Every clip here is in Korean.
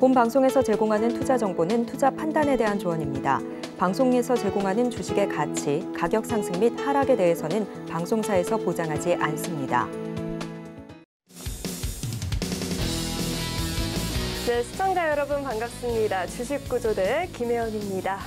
본 방송에서 제공하는 투자 정보는 투자 판단에 대한 조언입니다. 방송에서 제공하는 주식의 가치, 가격 상승 및 하락에 대해서는 방송사에서 보장하지 않습니다. 네, 시청자 여러분 반갑습니다. 주식구조대 김혜원입니다.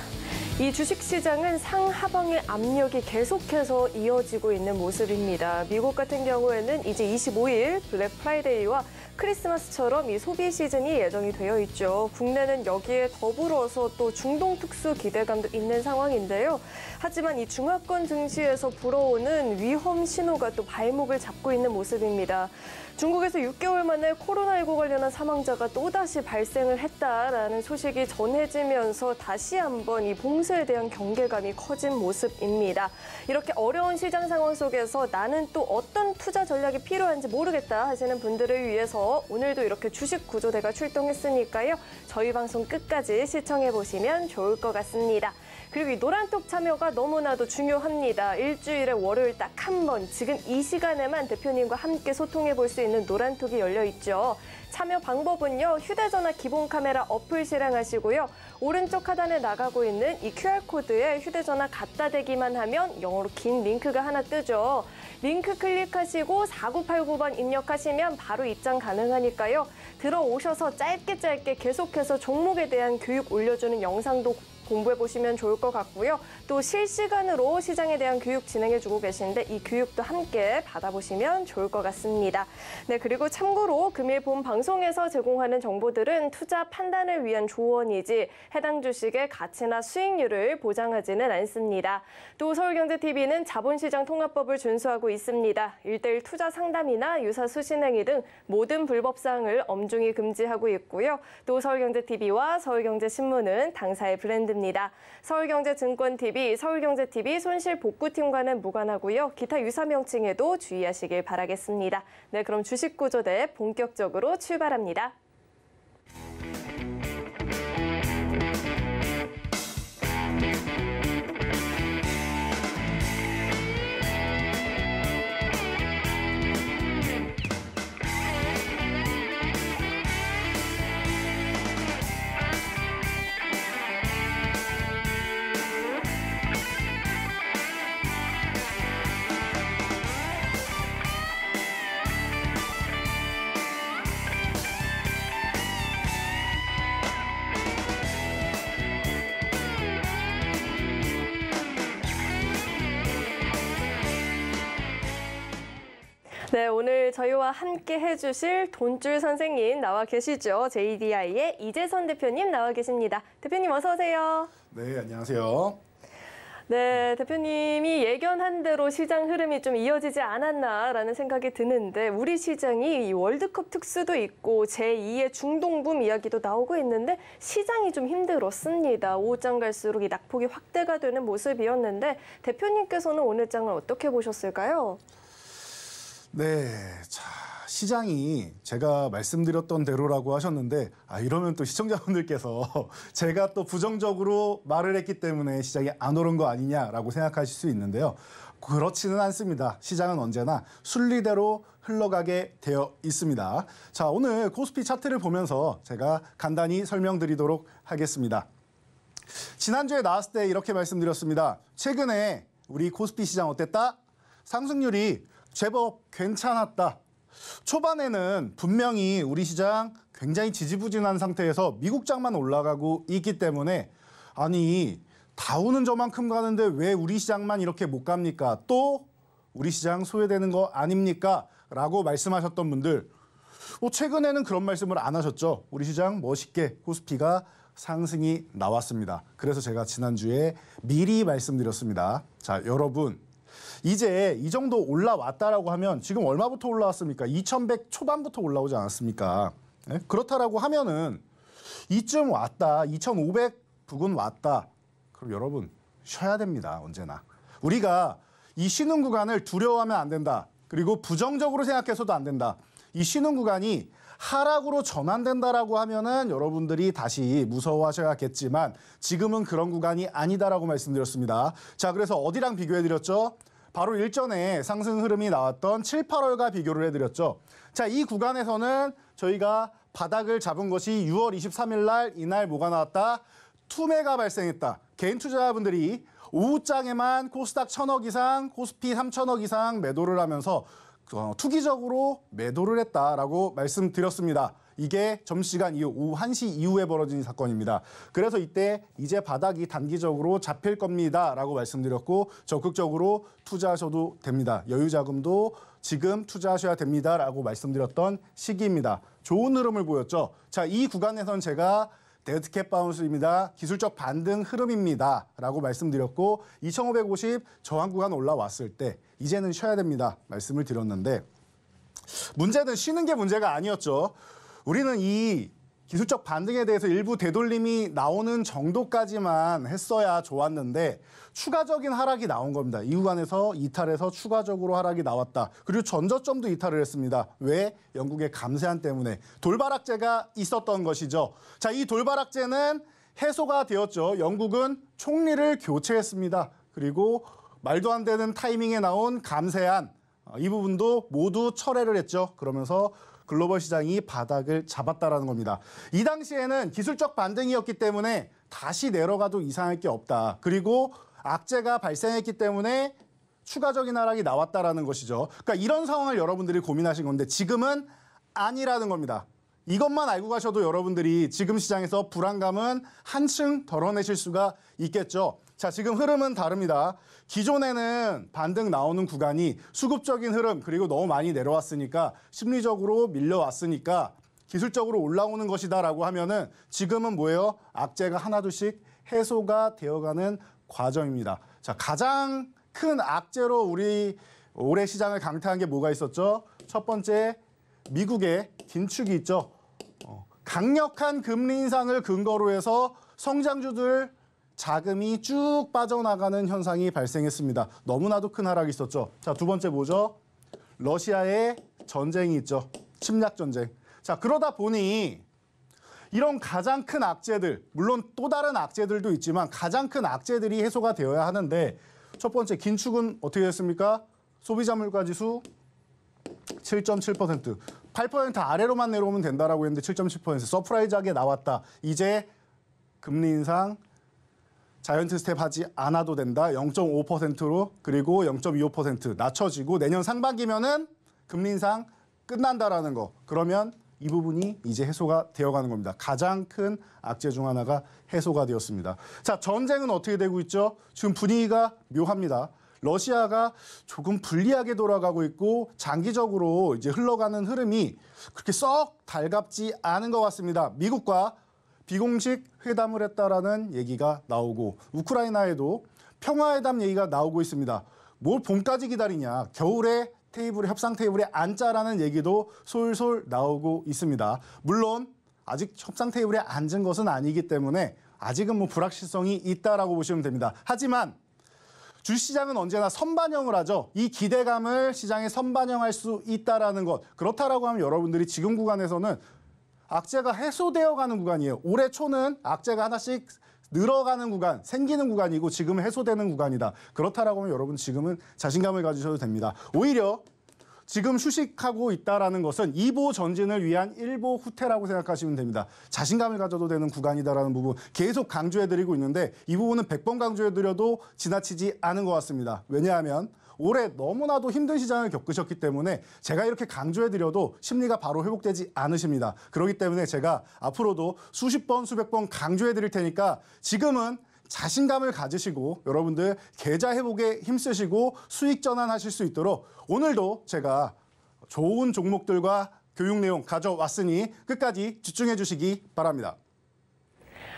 이 주식시장은 상하방의 압력이 계속해서 이어지고 있는 모습입니다. 미국 같은 경우에는 이제 25일 블랙 프라이데이와 크리스마스처럼 이 소비 시즌이 예정이 되어 있죠. 국내는 여기에 더불어서 또 중동 특수 기대감도 있는 상황인데요. 하지만 이 중화권 증시에서 불어오는 위험 신호가 또 발목을 잡고 있는 모습입니다. 중국에서 6개월 만에 코로나19 관련한 사망자가 또다시 발생을 했다라는 소식이 전해지면서 다시 한번 이 봉쇄에 대한 경계감이 커진 모습입니다. 이렇게 어려운 시장 상황 속에서 나는 또 어떤 투자 전략이 필요한지 모르겠다 하시는 분들을 위해서 오늘도 이렇게 주식 구조대가 출동했으니까요. 저희 방송 끝까지 시청해 보시면 좋을 것 같습니다. 그리고 이 노란톡 참여가 너무나도 중요합니다. 일주일에 월요일 딱 한 번, 지금 이 시간에만 대표님과 함께 소통해 볼 수 있는 노란톡이 열려 있죠. 참여 방법은요. 휴대전화 기본 카메라 어플 실행하시고요. 오른쪽 하단에 나가고 있는 이 QR코드에 휴대전화 갖다 대기만 하면 영어로 긴 링크가 하나 뜨죠. 링크 클릭하시고 4989번 입력하시면 바로 입장 가능하니까요. 들어오셔서 짧게 짧게 계속해서 종목에 대한 교육 올려주는 영상도 공부해 보시면 좋을 것 같고요. 또 실시간으로 시장에 대한 교육 진행해 주고 계시는데 이 교육도 함께 받아보시면 좋을 것 같습니다. 네, 그리고 참고로 금일 본 방송에서 제공하는 정보들은 투자 판단을 위한 조언이지 해당 주식의 가치나 수익률을 보장하지는 않습니다. 또 서울경제TV는 자본시장 통합법을 준수하고 있습니다. 일대일 투자 상담이나 유사 수신행위 등 모든 불법 사항을 엄중히 금지하고 있고요. 또 서울경제TV와 서울경제신문은 당사의 브랜드입니다. 있습니다. 서울경제증권TV, 서울경제TV 손실복구팀과는 무관하고요. 기타 유사 명칭에도 주의하시길 바라겠습니다. 네, 그럼 주식구조대 본격적으로 출발합니다. 네, 오늘 저희와 함께 해주실 돈줄 선생님 나와 계시죠. JDI의 이재선 대표님 나와 계십니다. 대표님 어서 오세요. 네, 안녕하세요. 네, 대표님이 예견한 대로 시장 흐름이 좀 이어지지 않았나라는 생각이 드는데 우리 시장이 이 월드컵 특수도 있고 제2의 중동붐 이야기도 나오고 있는데 시장이 좀 힘들었습니다. 오후장 갈수록 이 낙폭이 확대가 되는 모습이었는데 대표님께서는 오늘 장을 어떻게 보셨을까요? 네. 자, 시장이 제가 말씀드렸던 대로라고 하셨는데 아 이러면 또 시청자분들께서 제가 또 부정적으로 말을 했기 때문에 시장이 안 오른 거 아니냐라고 생각하실 수 있는데요. 그렇지는 않습니다. 시장은 언제나 순리대로 흘러가게 되어 있습니다. 자, 오늘 코스피 차트를 보면서 제가 간단히 설명드리도록 하겠습니다. 지난주에 나왔을 때 이렇게 말씀드렸습니다. 최근에 우리 코스피 시장 어땠다? 상승률이 제법 괜찮았다. 초반에는 분명히 우리 시장 굉장히 지지부진한 상태에서 미국장만 올라가고 있기 때문에 아니 다우는 저만큼 가는데 왜 우리 시장만 이렇게 못 갑니까? 또 우리 시장 소외되는 거 아닙니까? 라고 말씀하셨던 분들 뭐 최근에는 그런 말씀을 안 하셨죠. 우리 시장 멋있게 코스피가 상승이 나왔습니다. 그래서 제가 지난주에 미리 말씀드렸습니다. 자, 여러분 이제 이 정도 올라왔다라고 하면 지금 얼마부터 올라왔습니까? 2100 초반부터 올라오지 않았습니까? 예? 그렇다라고 하면은 이쯤 왔다. 2500 부근 왔다. 그럼 여러분 쉬어야 됩니다. 언제나. 우리가 이 쉬는 구간을 두려워하면 안 된다. 그리고 부정적으로 생각해서도 안 된다. 이 쉬는 구간이 하락으로 전환된다라고 하면은 여러분들이 다시 무서워하셔야겠지만 지금은 그런 구간이 아니다라고 말씀드렸습니다. 자, 그래서 어디랑 비교해 드렸죠? 바로 일전에 상승 흐름이 나왔던 7, 8월과 비교를 해 드렸죠. 자, 이 구간에서는 저희가 바닥을 잡은 것이 6월 23일 날 이날 뭐가 나왔다? 투매가 발생했다. 개인 투자자분들이 오후장에만 코스닥 1 0 0 0억 이상, 코스피 3 0 0 0억 이상 매도를 하면서 어, 투기적으로 매도를 했다라고 말씀드렸습니다. 이게 점시간 이후 오후 1시 이후에 벌어진 사건입니다. 그래서 이때 이제 바닥이 단기적으로 잡힐 겁니다. 라고 말씀드렸고 적극적으로 투자하셔도 됩니다. 여유자금도 지금 투자하셔야 됩니다. 라고 말씀드렸던 시기입니다. 좋은 흐름을 보였죠. 자, 이 구간에선 제가 데드캣 바운스입니다. 기술적 반등 흐름입니다. 라고 말씀드렸고 2550 저항 구간 올라왔을 때 이제는 쉬어야 됩니다. 말씀을 드렸는데 문제는 쉬는 게 문제가 아니었죠. 우리는 이 기술적 반등에 대해서 일부 되돌림이 나오는 정도까지만 했어야 좋았는데 추가적인 하락이 나온 겁니다. 이 구간에서 이탈해서 추가적으로 하락이 나왔다. 그리고 전저점도 이탈을 했습니다. 왜? 영국의 감세안 때문에 돌발악재가 있었던 것이죠. 자, 이 돌발악재는 해소가 되었죠. 영국은 총리를 교체했습니다. 그리고 말도 안 되는 타이밍에 나온 감세안 어, 이 부분도 모두 철회를 했죠. 그러면서 글로벌 시장이 바닥을 잡았다라는 겁니다. 이 당시에는 기술적 반등이었기 때문에 다시 내려가도 이상할 게 없다. 그리고 악재가 발생했기 때문에 추가적인 하락이 나왔다라는 것이죠. 그러니까 이런 상황을 여러분들이 고민하신 건데 지금은 아니라는 겁니다. 이것만 알고 가셔도 여러분들이 지금 시장에서 불안감은 한층 덜어내실 수가 있겠죠. 자, 지금 흐름은 다릅니다. 기존에는 반등 나오는 구간이 수급적인 흐름, 그리고 너무 많이 내려왔으니까 심리적으로 밀려왔으니까 기술적으로 올라오는 것이다라고 하면은 지금은 뭐예요? 악재가 하나둘씩 해소가 되어가는 과정입니다. 자, 가장 큰 악재로 우리 올해 시장을 강타한 게 뭐가 있었죠? 첫 번째, 미국의 긴축이 있죠. 어, 강력한 금리 인상을 근거로 해서 성장주들 자금이 쭉 빠져나가는 현상이 발생했습니다. 너무나도 큰 하락이 있었죠. 자, 두 번째 뭐죠? 러시아의 전쟁이 있죠. 침략 전쟁. 자, 그러다 보니 이런 가장 큰 악재들, 물론 또 다른 악재들도 있지만 가장 큰 악재들이 해소가 되어야 하는데 첫 번째 긴축은 어떻게 됐습니까? 소비자 물가 지수 7.7%, 8% 아래로만 내려오면 된다라고 했는데 7.7% 서프라이즈하게 나왔다. 이제 금리 인상 자이언트 스텝 하지 않아도 된다. 0.5%로 그리고 0.25% 낮춰지고 내년 상반기면은 금리 인상 끝난다라는 거. 그러면 이 부분이 이제 해소가 되어가는 겁니다. 가장 큰 악재 중 하나가 해소가 되었습니다. 자, 전쟁은 어떻게 되고 있죠? 지금 분위기가 묘합니다. 러시아가 조금 불리하게 돌아가고 있고 장기적으로 이제 흘러가는 흐름이 그렇게 썩 달갑지 않은 것 같습니다. 미국과 비공식 회담을 했다라는 얘기가 나오고 우크라이나에도 평화회담 얘기가 나오고 있습니다. 뭘 봄까지 기다리냐. 겨울에 테이블 협상 테이블에 앉자라는 얘기도 솔솔 나오고 있습니다. 물론 아직 협상 테이블에 앉은 것은 아니기 때문에 아직은 뭐 불확실성이 있다라고 보시면 됩니다. 하지만 주시장은 언제나 선반영을 하죠. 이 기대감을 시장에 선반영할 수 있다라는 것. 그렇다라고 하면 여러분들이 지금 구간에서는 악재가 해소되어 가는 구간이에요. 올해 초는 악재가 하나씩 늘어가는 구간, 생기는 구간이고 지금 해소되는 구간이다. 그렇다라고 하면 여러분 지금은 자신감을 가지셔도 됩니다. 오히려 지금 휴식하고 있다라는 것은 2보 전진을 위한 1보 후퇴라고 생각하시면 됩니다. 자신감을 가져도 되는 구간이다라는 부분 계속 강조해드리고 있는데 이 부분은 100번 강조해드려도 지나치지 않은 것 같습니다. 왜냐하면 올해 너무나도 힘든 시장을 겪으셨기 때문에 제가 이렇게 강조해드려도 심리가 바로 회복되지 않으십니다. 그렇기 때문에 제가 앞으로도 수십 번, 수백 번 강조해드릴 테니까 지금은 자신감을 가지시고 여러분들 계좌 회복에 힘쓰시고 수익 전환하실 수 있도록 오늘도 제가 좋은 종목들과 교육 내용 가져왔으니 끝까지 집중해 주시기 바랍니다.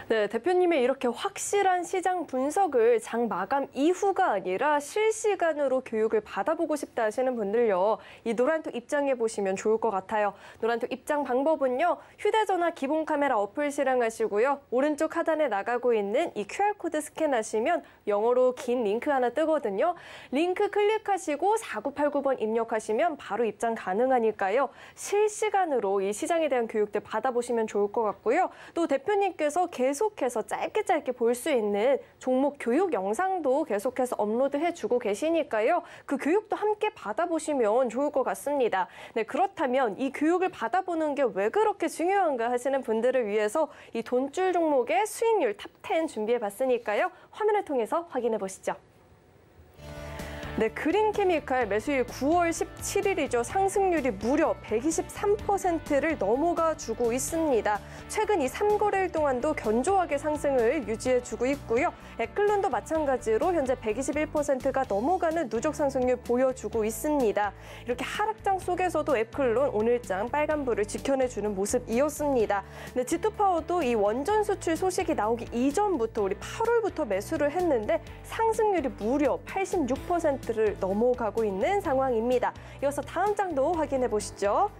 네, 대표님의 이렇게 확실한 시장 분석을 장 마감 이후가 아니라 실시간으로 교육을 받아보고 싶다 하시는 분들요. 이 노란톡 입장해 보시면 좋을 것 같아요. 노란톡 입장 방법은요. 휴대전화 기본 카메라 어플 실행하시고요. 오른쪽 하단에 나가고 있는 이 QR코드 스캔하시면 영어로 긴 링크 하나 뜨거든요. 링크 클릭하시고 4989번 입력하시면 바로 입장 가능하니까요. 실시간으로 이 시장에 대한 교육들 받아보시면 좋을 것 같고요. 또 대표님께서 계속 계속해서 짧게 짧게 볼 수 있는 종목 교육 영상도 계속해서 업로드해주고 계시니까요. 그 교육도 함께 받아보시면 좋을 것 같습니다. 네, 그렇다면 이 교육을 받아보는 게 왜 그렇게 중요한가 하시는 분들을 위해서 이 돈줄 종목의 수익률 탑 10 준비해봤으니까요. 화면을 통해서 확인해보시죠. 네, 그린케미칼 매수일 9월 17일이죠. 상승률이 무려 123%를 넘어가 주고 있습니다. 최근 이 3거래일 동안도 견조하게 상승을 유지해 주고 있고요. 에클론도 마찬가지로 현재 121%가 넘어가는 누적 상승률 보여주고 있습니다. 이렇게 하락장 속에서도 에클론 오늘장 빨간불을 지켜내주는 모습이었습니다. 네, 지투파워도 이 원전 수출 소식이 나오기 이전부터 우리 8월부터 매수를 했는데 상승률이 무려 86% 것들을 넘어가고 있는 상황입니다. 이어서 다음 장도 확인해 보시죠.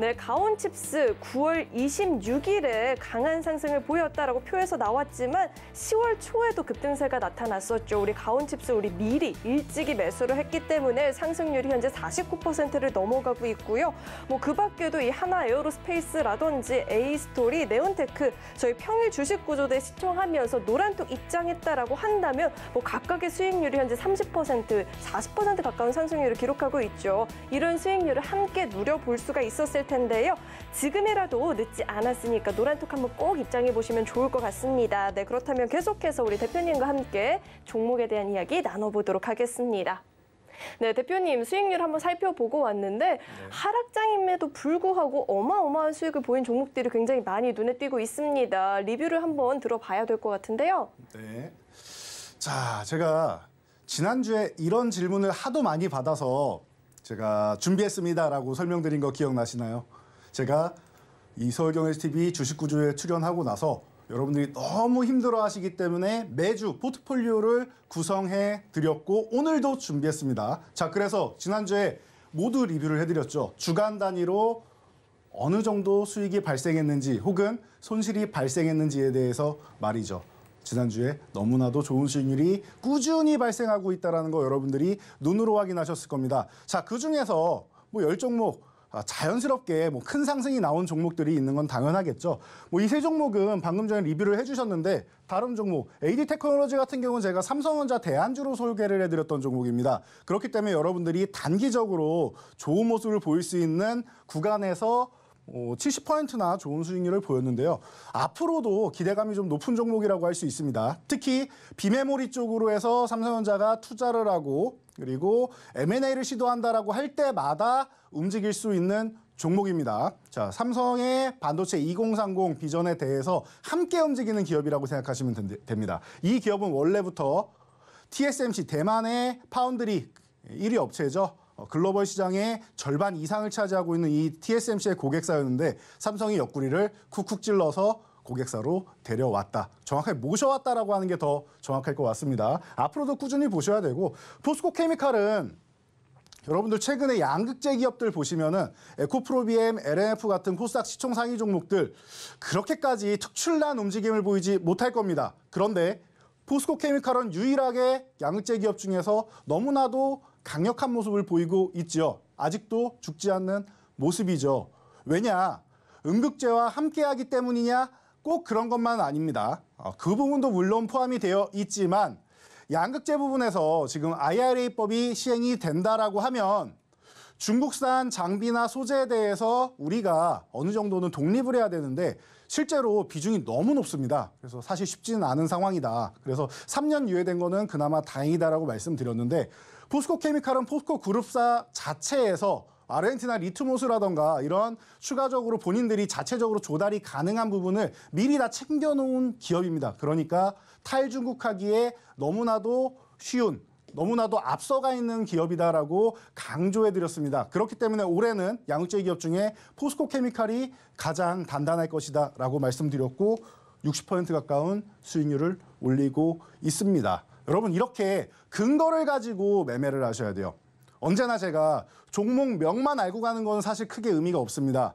네, 가온 칩스 9월 26일에 강한 상승을 보였다라고 표에서 나왔지만 10월 초에도 급등세가 나타났었죠. 우리 가온 칩스 우리 미리 일찍이 매수를 했기 때문에 상승률이 현재 49%를 넘어가고 있고요. 뭐그 밖에도 이 하나 에어로스페이스라든지 에이스토리, 네온테크 저희 평일 주식 구조대 시청하면서 노란톡 입장했다라고 한다면 뭐 각각의 수익률이 현재 30%, 40% 가까운 상승률을 기록하고 있죠. 이런 수익률을 함께 누려볼 수가 있었을 텐데요. 지금이라도 늦지 않았으니까 노란톡 한번 꼭 입장해 보시면 좋을 것 같습니다. 네, 그렇다면 계속해서 우리 대표님과 함께 종목에 대한 이야기 나눠보도록 하겠습니다. 네, 대표님 수익률 한번 살펴보고 왔는데 네. 하락장임에도 불구하고 어마어마한 수익을 보인 종목들이 굉장히 많이 눈에 띄고 있습니다. 리뷰를 한번 들어봐야 될 것 같은데요. 네. 자, 제가 지난주에 이런 질문을 하도 많이 받아서 제가 준비했습니다라고 설명드린 거 기억나시나요? 제가 이 서울경제 TV 주식구조에 출연하고 나서 여러분들이 너무 힘들어 하시기 때문에 매주 포트폴리오를 구성해 드렸고 오늘도 준비했습니다. 자, 그래서 지난주에 모두 리뷰를 해드렸죠. 주간 단위로 어느 정도 수익이 발생했는지 혹은 손실이 발생했는지에 대해서 말이죠. 지난주에 너무나도 좋은 수익률이 꾸준히 발생하고 있다는 거 여러분들이 눈으로 확인하셨을 겁니다. 자, 그중에서 뭐 열 종목 아, 자연스럽게 뭐 큰 상승이 나온 종목들이 있는 건 당연하겠죠. 뭐 이 세 종목은 방금 전에 리뷰를 해주셨는데 다른 종목 AD 테크놀로지 같은 경우는 제가 삼성전자 대안주로 소개를 해드렸던 종목입니다. 그렇기 때문에 여러분들이 단기적으로 좋은 모습을 보일 수 있는 구간에서 70%나 어, 좋은 수익률을 보였는데요. 앞으로도 기대감이 좀 높은 종목이라고 할 수 있습니다. 특히 비메모리 쪽으로 해서 삼성전자가 투자를 하고 그리고 M&A를 시도한다라고 할 때마다 움직일 수 있는 종목입니다. 자, 삼성의 반도체 2030 비전에 대해서 함께 움직이는 기업이라고 생각하시면 된, 됩니다. 이 기업은 원래부터 TSMC 대만의 파운드리 1위 업체죠. 어, 글로벌 시장의 절반 이상을 차지하고 있는 이 TSMC의 고객사였는데 삼성이 옆구리를 쿡쿡 찔러서 고객사로 데려왔다. 정확하게 모셔왔다라고 하는 게 더 정확할 것 같습니다. 앞으로도 꾸준히 보셔야 되고 포스코 케미칼은 여러분들 최근에 양극재 기업들 보시면은 에코프로비엠, LNF 같은 코스닥 시총 상위 종목들 그렇게까지 특출난 움직임을 보이지 못할 겁니다. 그런데 포스코 케미칼은 유일하게 양극재 기업 중에서 너무나도 강력한 모습을 보이고 있죠 아직도 죽지 않는 모습이죠. 왜냐? 응급제와 함께하기 때문이냐? 꼭 그런 것만 아닙니다. 어, 그 부분도 물론 포함이 되어 있지만 양극재 부분에서 지금 IRA법이 시행이 된다라고 하면 중국산 장비나 소재에 대해서 우리가 어느 정도는 독립을 해야 되는데 실제로 비중이 너무 높습니다. 그래서 사실 쉽지는 않은 상황이다. 그래서 3년 유예된 거는 그나마 다행이다라고 말씀드렸는데 포스코 케미칼은 포스코 그룹사 자체에서 아르헨티나 리투모스라던가 이런 추가적으로 본인들이 자체적으로 조달이 가능한 부분을 미리 다 챙겨놓은 기업입니다. 그러니까 탈중국하기에 너무나도 쉬운 너무나도 앞서가 있는 기업이다라고 강조해 드렸습니다. 그렇기 때문에 올해는 양육제 기업 중에 포스코 케미칼이 가장 단단할 것이다라고 말씀드렸고 60% 가까운 수익률을 올리고 있습니다. 여러분 이렇게 근거를 가지고 매매를 하셔야 돼요. 언제나 제가 종목명만 알고 가는 건 사실 크게 의미가 없습니다.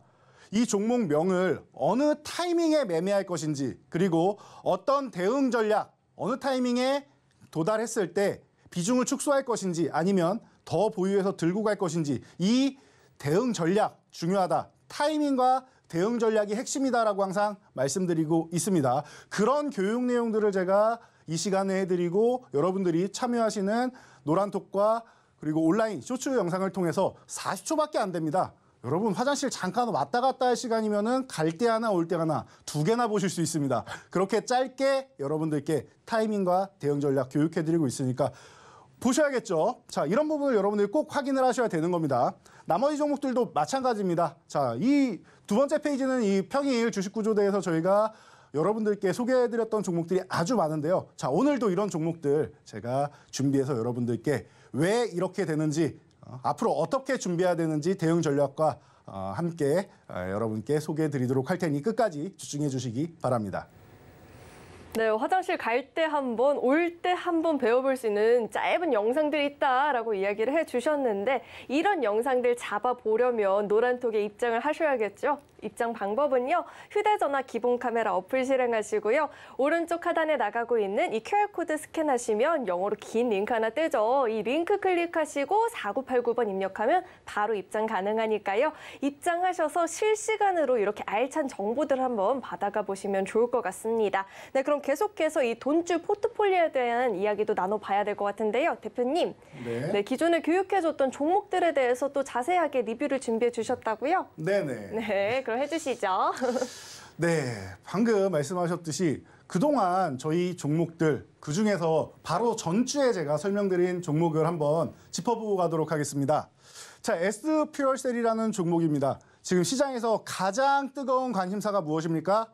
이 종목명을 어느 타이밍에 매매할 것인지 그리고 어떤 대응 전략 어느 타이밍에 도달했을 때 비중을 축소할 것인지 아니면 더 보유해서 들고 갈 것인지 이 대응 전략 중요하다. 타이밍과 대응 전략이 핵심이다라고 항상 말씀드리고 있습니다. 그런 교육 내용들을 제가 이 시간에 해드리고 여러분들이 참여하시는 노란톡과 그리고 온라인 쇼츠 영상을 통해서 40초밖에 안 됩니다. 여러분 화장실 잠깐 왔다 갔다 할 시간이면은 갈 때 하나 올 때 하나 두 개나 보실 수 있습니다. 그렇게 짧게 여러분들께 타이밍과 대응 전략 교육해 드리고 있으니까 보셔야겠죠. 자, 이런 부분을 여러분들이 꼭 확인을 하셔야 되는 겁니다. 나머지 종목들도 마찬가지입니다. 자, 이 두 번째 페이지는 이 평일 주식 구조대에서 저희가 여러분들께 소개해드렸던 종목들이 아주 많은데요. 자, 오늘도 이런 종목들 제가 준비해서 여러분들께 왜 이렇게 되는지, 어, 앞으로 어떻게 준비해야 되는지 대응 전략과 어, 함께 어, 여러분께 소개해드리도록 할 테니 끝까지 집중해 주시기 바랍니다. 네, 화장실 갈 때 한 번, 올 때 한 번 배워볼 수 있는 짧은 영상들이 있다라고 이야기를 해주셨는데 이런 영상들 잡아보려면 노란톡에 입장을 하셔야겠죠? 입장 방법은요. 휴대전화 기본 카메라 어플 실행하시고요. 오른쪽 하단에 나가고 있는 이 QR코드 스캔하시면 영어로 긴 링크 하나 뜨죠. 이 링크 클릭하시고 4989번 입력하면 바로 입장 가능하니까요. 입장하셔서 실시간으로 이렇게 알찬 정보들 한번 받아가 보시면 좋을 것 같습니다. 네, 그럼 계속해서 이 돈줄 포트폴리오에 대한 이야기도 나눠봐야 될 것 같은데요. 대표님, 네. 네, 기존에 교육해줬던 종목들에 대해서 또 자세하게 리뷰를 준비해 주셨다고요? 네네. 네, 그럼 해주시죠. 네, 방금 말씀하셨듯이 그동안 저희 종목들 그중에서 바로 전주에 제가 설명드린 종목을 한번 짚어보고 가도록 하겠습니다. 자, S 퓨얼셀이라는 종목입니다. 지금 시장에서 가장 뜨거운 관심사가 무엇입니까?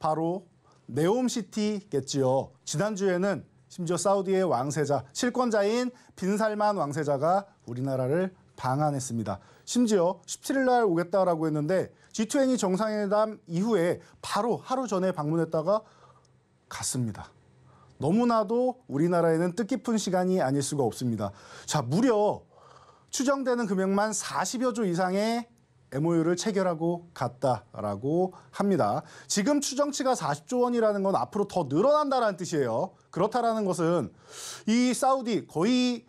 바로 네옴시티겠지요. 지난주에는 심지어 사우디의 왕세자, 실권자인 빈살만 왕세자가 우리나라를 방한했습니다. 심지어 17일 날 오겠다라고 했는데 g 2 0 정상회담 이후에 바로 하루 전에 방문했다가 갔습니다. 너무나도 우리나라에는 뜻깊은 시간이 아닐 수가 없습니다. 자, 무려 추정되는 금액만 40여 조 이상의 MOU를 체결하고 갔다라고 합니다. 지금 추정치가 40조 원이라는 건 앞으로 더 늘어난다라는 뜻이에요. 그렇다라는 것은 이 사우디 거의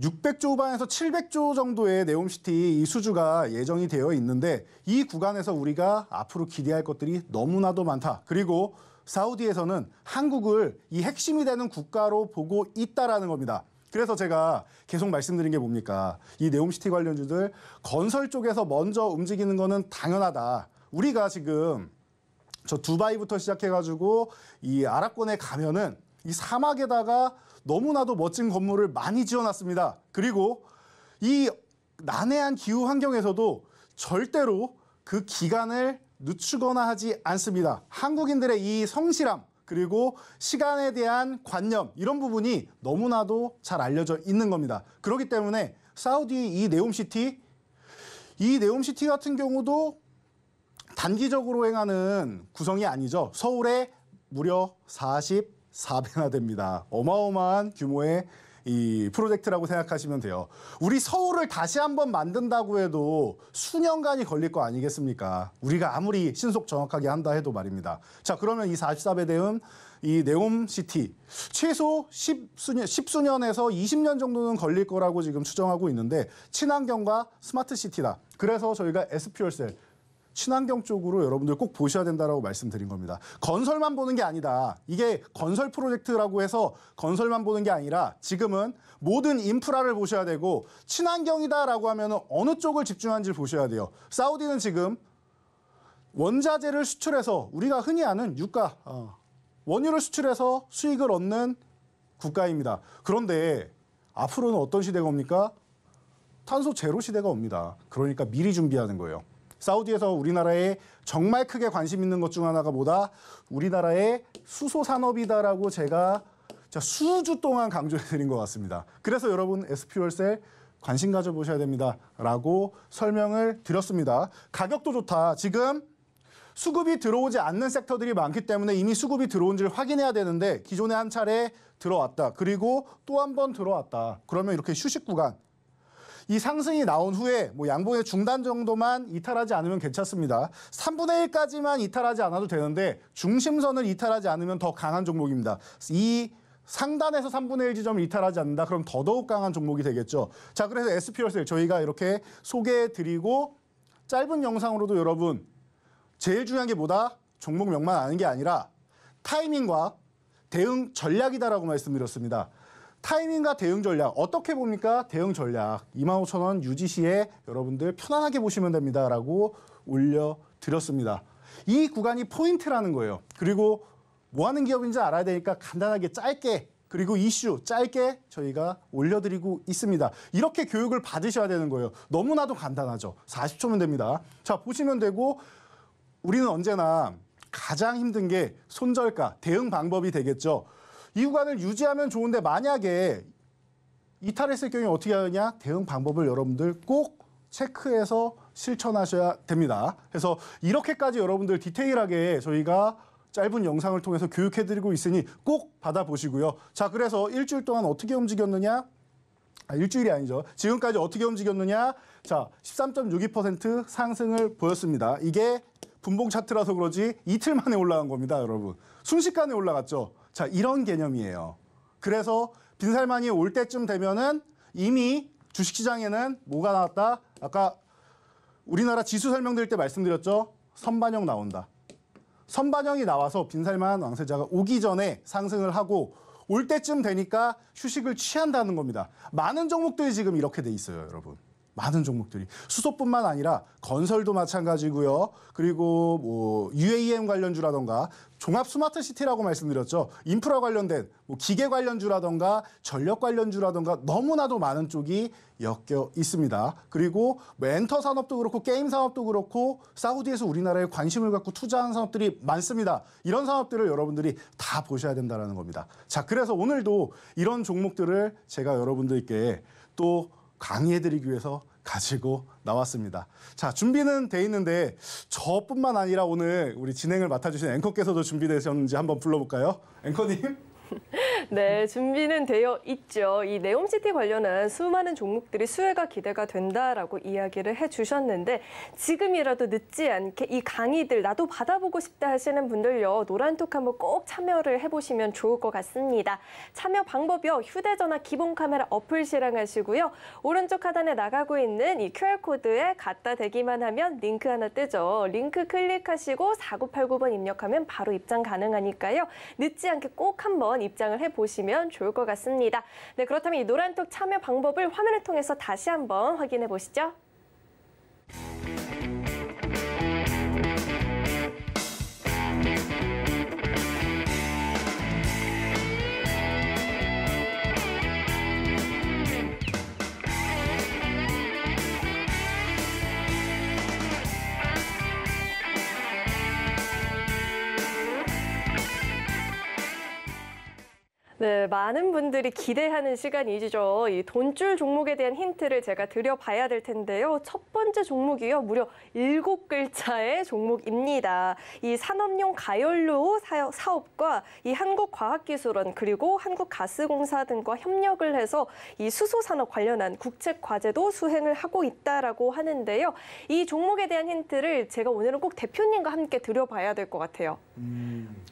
600조 후반에서 700조 정도의 네옴시티 이 수주가 예정이 되어 있는데 이 구간에서 우리가 앞으로 기대할 것들이 너무나도 많다. 그리고 사우디에서는 한국을 이 핵심이 되는 국가로 보고 있다라는 겁니다. 그래서 제가 계속 말씀드린 게 뭡니까? 이 네옴시티 관련주들 건설 쪽에서 먼저 움직이는 거는 당연하다. 우리가 지금 저 두바이부터 시작해가지고 이 아랍권에 가면은 이 사막에다가 너무나도 멋진 건물을 많이 지어놨습니다. 그리고 이 난해한 기후 환경에서도 절대로 그 기간을 늦추거나 하지 않습니다. 한국인들의 이 성실함, 그리고 시간에 대한 관념 이런 부분이 너무나도 잘 알려져 있는 겁니다. 그렇기 때문에 사우디 이 네옴시티 이 네옴시티 같은 경우도 단기적으로 행하는 구성이 아니죠. 서울에 무려 44배나 됩니다. 어마어마한 규모의 이 프로젝트라고 생각하시면 돼요. 우리 서울을 다시 한번 만든다고 해도 수년간이 걸릴 거 아니겠습니까? 우리가 아무리 신속 정확하게 한다 해도 말입니다. 자, 그러면 이 44배 대응이 네옴시티 최소 10수년, 10수년에서 20년 정도는 걸릴 거라고 지금 추정하고 있는데 친환경과 스마트시티다. 그래서 저희가 에스퓨얼셀 친환경 쪽으로 여러분들 꼭 보셔야 된다라고 말씀드린 겁니다. 건설만 보는 게 아니다. 이게 건설 프로젝트라고 해서 건설만 보는 게 아니라 지금은 모든 인프라를 보셔야 되고 친환경이다라고 하면 어느 쪽을 집중한지를 보셔야 돼요. 사우디는 지금 원자재를 수출해서 우리가 흔히 아는 유가 어, 원유를 수출해서 수익을 얻는 국가입니다. 그런데 앞으로는 어떤 시대가 옵니까? 탄소 제로 시대가 옵니다. 그러니까 미리 준비하는 거예요. 사우디에서 우리나라에 정말 크게 관심 있는 것 중 하나가 뭐다? 우리나라의 수소 산업이다라고 제가 수주 동안 강조해 드린 것 같습니다. 그래서 여러분 SP 월셀 관심 가져보셔야 됩니다. 라고 설명을 드렸습니다. 가격도 좋다. 지금 수급이 들어오지 않는 섹터들이 많기 때문에 이미 수급이 들어온지를 확인해야 되는데 기존에 한 차례 들어왔다. 그리고 또 한 번 들어왔다. 그러면 이렇게 휴식 구간 이 상승이 나온 후에 뭐 양봉의 중단 정도만 이탈하지 않으면 괜찮습니다. 3분의 1까지만 이탈하지 않아도 되는데 중심선을 이탈하지 않으면 더 강한 종목입니다. 이 상단에서 3분의 1 지점을 이탈하지 않는다. 그럼 더더욱 강한 종목이 되겠죠. 자, 그래서 SP월세 저희가 이렇게 소개해드리고 짧은 영상으로도 여러분 제일 중요한 게 뭐다? 종목명만 아는 게 아니라 타이밍과 대응 전략이다라고 말씀드렸습니다. 타이밍과 대응 전략 어떻게 봅니까? 대응 전략 25,000원 유지 시에 여러분들 편안하게 보시면 됩니다라고 올려드렸습니다. 이 구간이 포인트라는 거예요. 그리고 뭐 하는 기업인지 알아야 되니까 간단하게 짧게 그리고 이슈 짧게 저희가 올려드리고 있습니다. 이렇게 교육을 받으셔야 되는 거예요. 너무나도 간단하죠. 40초면 됩니다. 자 보시면 되고 우리는 언제나 가장 힘든 게 손절가 대응 방법이 되겠죠. 이 구간을 유지하면 좋은데 만약에 이탈했을 경우에 어떻게 하느냐 대응 방법을 여러분들 꼭 체크해서 실천하셔야 됩니다. 그래서 이렇게까지 여러분들 디테일하게 저희가 짧은 영상을 통해서 교육해드리고 있으니 꼭 받아보시고요. 자, 그래서 일주일 동안 어떻게 움직였느냐? 아, 일주일이 아니죠. 지금까지 어떻게 움직였느냐? 자, 13.62% 상승을 보였습니다. 이게 분봉 차트라서 그러지 이틀 만에 올라간 겁니다, 여러분. 순식간에 올라갔죠. 자, 이런 개념이에요. 그래서 빈살만이 올 때쯤 되면은 이미 주식시장에는 뭐가 나왔다? 아까 우리나라 지수 설명드릴 때 말씀드렸죠. 선반영 나온다. 선반영이 나와서 빈살만 왕세자가 오기 전에 상승을 하고 올 때쯤 되니까 휴식을 취한다는 겁니다. 많은 종목들이 지금 이렇게 돼 있어요, 여러분. 많은 종목들이 수소뿐만 아니라 건설도 마찬가지고요. 그리고 뭐 UAM 관련주라던가 종합 스마트 시티라고 말씀드렸죠. 인프라 관련된 뭐 기계 관련주라던가 전력 관련주라던가 너무나도 많은 쪽이 엮여 있습니다. 그리고 뭐 엔터 산업도 그렇고 게임 산업도 그렇고 사우디에서 우리나라에 관심을 갖고 투자한 산업들이 많습니다. 이런 산업들을 여러분들이 다 보셔야 된다라는 겁니다. 자, 그래서 오늘도 이런 종목들을 제가 여러분들께 또 강의해드리기 위해서 가지고 나왔습니다. 자, 준비는 돼 있는데 저뿐만 아니라 오늘 우리 진행을 맡아주신 앵커께서도 준비되셨는지 한번 불러볼까요? 앵커님. 네, 준비는 되어 있죠. 이 네옴시티 관련한 수많은 종목들이 수혜가 기대가 된다라고 이야기를 해주셨는데 지금이라도 늦지 않게 이 강의들 나도 받아보고 싶다 하시는 분들요. 노란톡 한번 꼭 참여를 해보시면 좋을 것 같습니다. 참여 방법이요. 휴대전화 기본 카메라 어플 실행하시고요. 오른쪽 하단에 나가고 있는 이 QR코드에 갖다 대기만 하면 링크 하나 뜨죠. 링크 클릭하시고 4989번 입력하면 바로 입장 가능하니까요. 늦지 않게 꼭 한번 입장을 해보세요. 보시면 좋을 것 같습니다. 네, 그렇다면 이 노란톡 참여 방법을 화면을 통해서 다시 한번 확인해 보시죠. 네, 많은 분들이 기대하는 시간이죠. 이 돈줄 종목에 대한 힌트를 제가 드려봐야 될 텐데요. 첫 번째 종목이요. 무려 일곱 글자의 종목입니다. 이 산업용 가열로 사업과 이 한국과학기술원 그리고 한국가스공사 등과 협력을 해서 이 수소산업 관련한 국책 과제도 수행을 하고 있다라고 하는데요. 이 종목에 대한 힌트를 제가 오늘은 꼭 대표님과 함께 드려봐야 될 것 같아요. 음...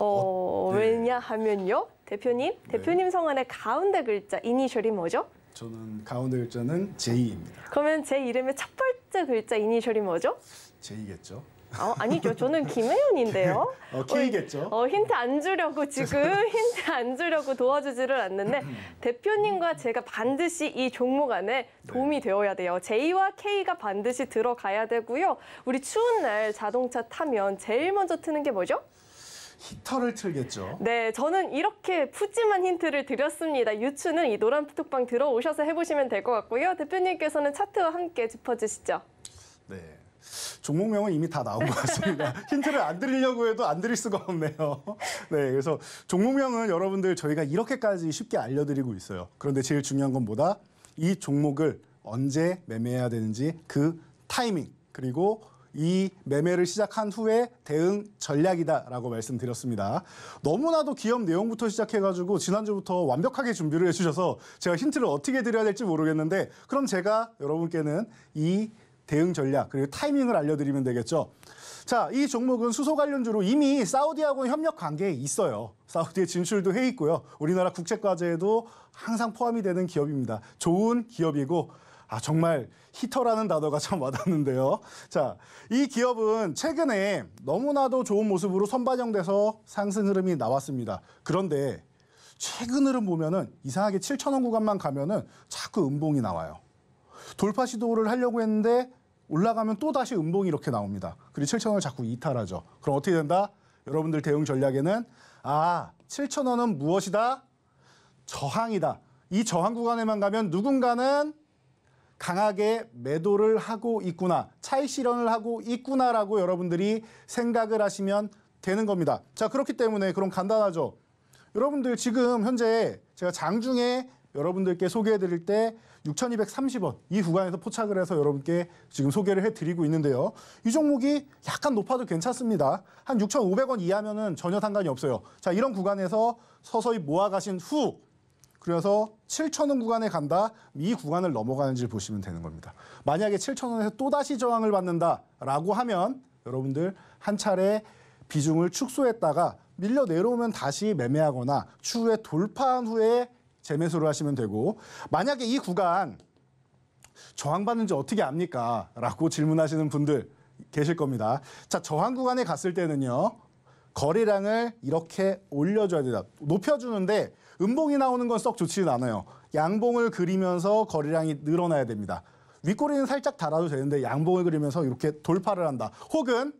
어, 어 네. 왜냐하면요. 대표님, 네. 대표님 성함의 가운데 글자 이니셜이 뭐죠? 저는 가운데 글자는 J입니다. 그러면 제 이름의 첫 번째 글자 이니셜이 뭐죠? J겠죠. 어, 아니죠. 저는 김혜윤인데요 어, K겠죠. 어, 힌트 안 주려고 지금 힌트 안 주려고 도와주지를 않는데 대표님과 제가 반드시 이 종목 안에 네. 도움이 네. 되어야 돼요. J와 K가 반드시 들어가야 되고요. 우리 추운 날 자동차 타면 제일 먼저 트는 게 뭐죠? 히터를 틀겠죠. 네, 저는 이렇게 푸짐한 힌트를 드렸습니다. 유추는 이 노란 톡방 들어오셔서 해보시면 될 것 같고요. 대표님께서는 차트와 함께 짚어주시죠. 네. 종목명은 이미 다 나온 것 같습니다. 힌트를 안 드리려고 해도 안 드릴 수가 없네요. 네, 그래서 종목명은 여러분들 저희가 이렇게까지 쉽게 알려드리고 있어요. 그런데 제일 중요한 건 뭐다? 이 종목을 언제 매매해야 되는지 그 타이밍 그리고 이 매매를 시작한 후에 대응 전략이다라고 말씀드렸습니다. 너무나도 기업 내용부터 시작해가지고 지난주부터 완벽하게 준비를 해주셔서 제가 힌트를 어떻게 드려야 될지 모르겠는데 그럼 제가 여러분께는 이 대응 전략 그리고 타이밍을 알려드리면 되겠죠. 자, 이 종목은 수소 관련주로 이미 사우디하고 협력 관계에 있어요. 사우디에 진출도 해 있고요. 우리나라 국책과제에도 항상 포함이 되는 기업입니다. 좋은 기업이고 아, 정말 히터라는 단어가 참 와닿는데요. 자, 이 기업은 최근에 너무나도 좋은 모습으로 선반영돼서 상승 흐름이 나왔습니다. 그런데 최근 흐름 보면은 이상하게 7천원 구간만 가면은 자꾸 음봉이 나와요. 돌파 시도를 하려고 했는데 올라가면 또 다시 음봉이 이렇게 나옵니다. 그리고 7천원을 자꾸 이탈하죠. 그럼 어떻게 된다? 여러분들 대응 전략에는 아, 7천원은 무엇이다? 저항이다. 이 저항 구간에만 가면 누군가는 강하게 매도를 하고 있구나, 차익 실현을 하고 있구나라고 여러분들이 생각을 하시면 되는 겁니다. 자, 그렇기 때문에 그럼 간단하죠. 여러분들 지금 현재 제가 장중에 여러분들께 소개해 드릴 때 6,230원 이 구간에서 포착을 해서 여러분께 지금 소개를 해 드리고 있는데요. 이 종목이 약간 높아도 괜찮습니다. 한 6,500원 이하면은 전혀 상관이 없어요. 자, 이런 구간에서 서서히 모아 가신 후 그래서 7,000원 구간에 간다. 이 구간을 넘어가는지 보시면 되는 겁니다. 만약에 7,000원에서 또다시 저항을 받는다라고 하면 여러분들 한 차례 비중을 축소했다가 밀려 내려오면 다시 매매하거나 추후에 돌파한 후에 재매수를 하시면 되고 만약에 이 구간 저항받는지 어떻게 압니까? 라고 질문하시는 분들 계실 겁니다. 자, 저항 구간에 갔을 때는요. 거리량을 이렇게 올려줘야 된다. 높여주는데 음봉이 나오는 건 썩 좋지는 않아요. 양봉을 그리면서 거리량이 늘어나야 됩니다. 윗꼬리는 살짝 달아도 되는데 양봉을 그리면서 이렇게 돌파를 한다. 혹은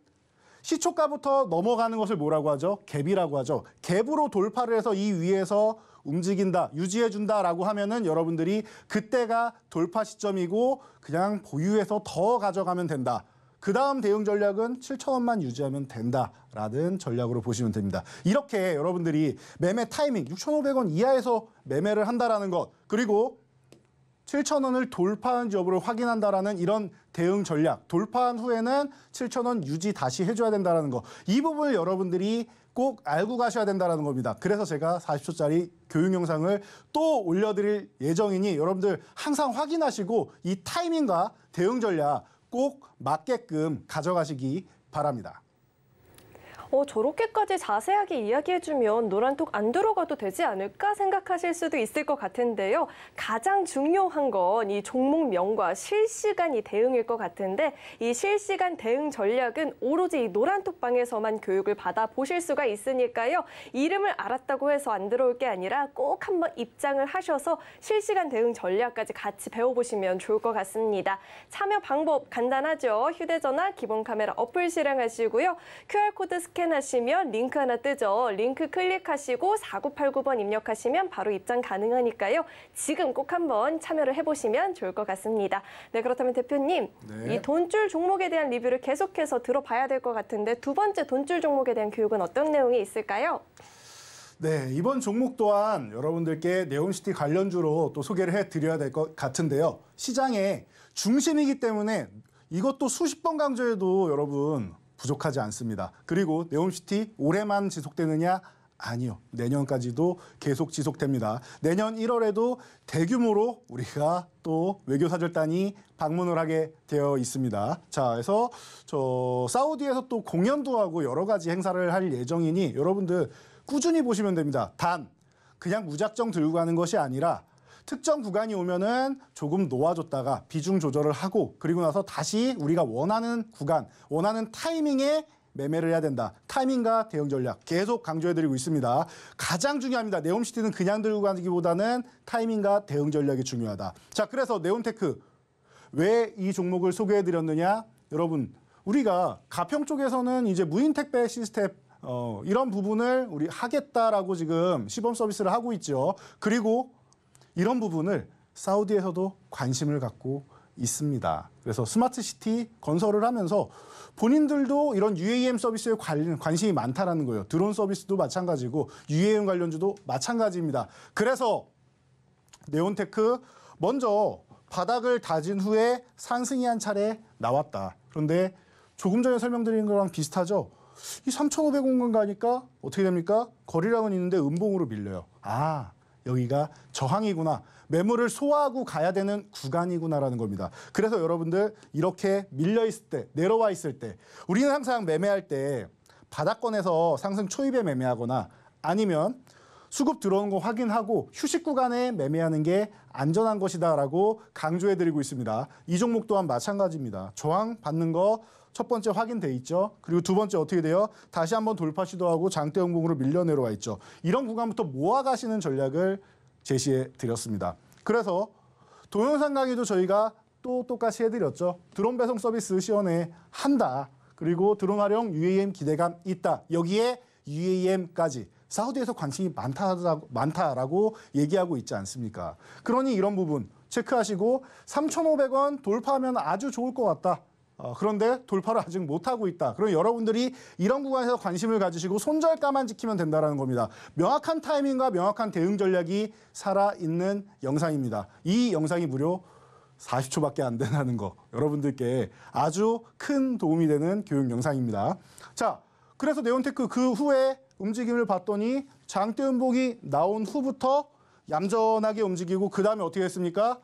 시초가부터 넘어가는 것을 뭐라고 하죠? 갭이라고 하죠. 갭으로 돌파를 해서 이 위에서 움직인다, 유지해준다라고 하면은 여러분들이 그때가 돌파 시점이고 그냥 보유해서 더 가져가면 된다. 그 다음 대응 전략은 7천 원만 유지하면 된다라는 전략으로 보시면 됩니다. 이렇게 여러분들이 매매 타이밍 6,500원 이하에서 매매를 한다라는 것 그리고 7,000원을 돌파한지 여부를 확인한다라는 이런 대응 전략 돌파한 후에는 7,000원 유지 다시 해줘야 된다라는 거이 부분을 여러분들이 꼭 알고 가셔야 된다는 겁니다. 그래서 제가 40초짜리 교육 영상을 또 올려드릴 예정이니 여러분들 항상 확인하시고 이 타이밍과 대응 전략 꼭 맞게끔 가져가시기 바랍니다. 어, 저렇게까지 자세하게 이야기해주면 노란톡 안 들어가도 되지 않을까 생각하실 수도 있을 것 같은데요. 가장 중요한 건 이 종목명과 실시간이 대응일 것 같은데 이 실시간 대응 전략은 오로지 이 노란톡방에서만 교육을 받아 보실 수가 있으니까요. 이름을 알았다고 해서 안 들어올 게 아니라 꼭 한번 입장을 하셔서 실시간 대응 전략까지 같이 배워보시면 좋을 것 같습니다. 참여 방법 간단하죠. 휴대전화, 기본 카메라 어플 실행하시고요. QR코드 스캔 스캔하시면 링크 하나 뜨죠. 링크 클릭하시고 4989번 입력하시면 바로 입장 가능하니까요. 지금 꼭 한번 참여를 해보시면 좋을 것 같습니다. 네, 그렇다면 대표님, 네. 이 돈줄 종목에 대한 리뷰를 계속해서 들어봐야 될 것 같은데 두 번째 돈줄 종목에 대한 교육은 어떤 내용이 있을까요? 네, 이번 종목 또한 여러분들께 네온시티 관련주로 또 소개를 해드려야 될 것 같은데요. 시장의 중심이기 때문에 이것도 수십 번 강조해도 여러분 부족하지 않습니다. 그리고 네온시티 올해만 지속되느냐? 아니요. 내년까지도 계속 지속됩니다. 내년 1월에도 대규모로 우리가 또 외교사절단이 방문을 하게 되어 있습니다. 자, 그래서 저 사우디에서 또 공연도 하고 여러 가지 행사를 할 예정이니 여러분들 꾸준히 보시면 됩니다. 단, 그냥 무작정 들고 가는 것이 아니라 특정 구간이 오면은 조금 놓아줬다가 비중 조절을 하고 그리고 나서 다시 우리가 원하는 구간, 원하는 타이밍에 매매를 해야 된다. 타이밍과 대응 전략 계속 강조해드리고 있습니다. 가장 중요합니다. 네옴시티는 그냥 들고 가기보다는 타이밍과 대응 전략이 중요하다. 자, 그래서 네옴테크 왜 이 종목을 소개해드렸느냐? 여러분, 우리가 가평 쪽에서는 이제 무인 택배 시스템 어, 이런 부분을 우리 하겠다라고 지금 시범 서비스를 하고 있죠. 그리고 이런 부분을 사우디에서도 관심을 갖고 있습니다. 그래서 스마트 시티 건설을 하면서 본인들도 이런 UAM 서비스에 관심이 관 많다라는 거예요. 드론 서비스도 마찬가지고 UAM 관련주도 마찬가지입니다. 그래서 네온테크 먼저 바닥을 다진 후에 상승이 한 차례 나왔다. 그런데 조금 전에 설명드린 거랑 비슷하죠. 이 3,500원 가니까 어떻게 됩니까? 거리량은 있는데 음봉으로 밀려요. 아, 여기가 저항이구나. 매물을 소화하고 가야 되는 구간이구나라는 겁니다. 그래서 여러분들 이렇게 밀려 있을 때, 내려와 있을 때 우리는 항상 매매할 때 바닥권에서 상승 초입에 매매하거나 아니면 수급 들어오는 거 확인하고 휴식 구간에 매매하는 게 안전한 것이다라고 강조해드리고 있습니다. 이 종목 또한 마찬가지입니다. 저항 받는 거첫 번째 확인돼 있죠. 그리고 두 번째 어떻게 돼요? 다시 한번 돌파 시도하고 장대 형봉으로 밀려 내려와 있죠. 이런 구간부터 모아가시는 전략을 제시해 드렸습니다. 그래서 동영상 강의도 저희가 또 똑같이 해드렸죠. 드론 배송 서비스 시연에 한다. 그리고 드론 활용 UAM 기대감 있다. 여기에 UAM까지 사우디에서 관심이 많다라고, 많다라고 얘기하고 있지 않습니까? 그러니 이런 부분 체크하시고 3,500원 돌파하면 아주 좋을 것 같다. 어, 그런데 돌파를 아직 못하고 있다. 그럼 여러분들이 이런 구간에서 관심을 가지시고 손절가만 지키면 된다는 겁니다. 명확한 타이밍과 명확한 대응 전략이 살아있는 영상입니다. 이 영상이 무료 40초밖에 안 된다는 거 여러분들께 아주 큰 도움이 되는 교육 영상입니다. 자, 그래서 네온테크 그 후에 움직임을 봤더니 장대 음봉이 나온 후부터 얌전하게 움직이고 그 다음에 어떻게 했습니까?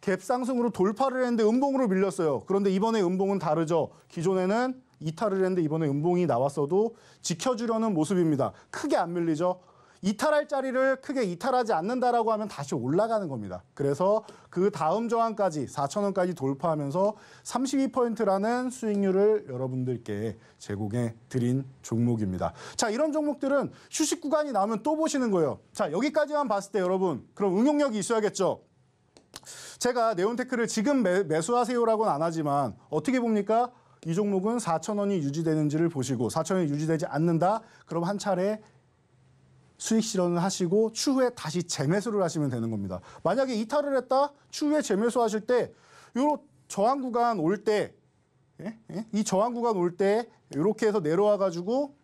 갭 상승으로 돌파를 했는데 음봉으로 밀렸어요. 그런데 이번에 음봉은 다르죠. 기존에는 이탈을 했는데 이번에 음봉이 나왔어도 지켜주려는 모습입니다. 크게 안 밀리죠. 이탈할 자리를 크게 이탈하지 않는다라고 하면 다시 올라가는 겁니다. 그래서 그 다음 저항까지 4천원까지 돌파하면서 32%라는 수익률을 여러분들께 제공해 드린 종목입니다. 자, 이런 종목들은 휴식 구간이 나오면 또 보시는 거예요. 자, 여기까지만 봤을 때 여러분, 그럼 응용력이 있어야겠죠. 제가 네온테크를 지금 매, 매수하세요라고는 안 하지만 어떻게 봅니까? 이 종목은 4천 원이 유지되는지를 보시고 4천 원이 유지되지 않는다. 그럼 한 차례 수익 실현을 하시고 추후에 다시 재매수를 하시면 되는 겁니다. 만약에 이탈을 했다. 추후에 재매수하실 때 요런 저항 구간 올때이 예? 예? 저항 구간 올 때 이렇게 해서 내려와 가지고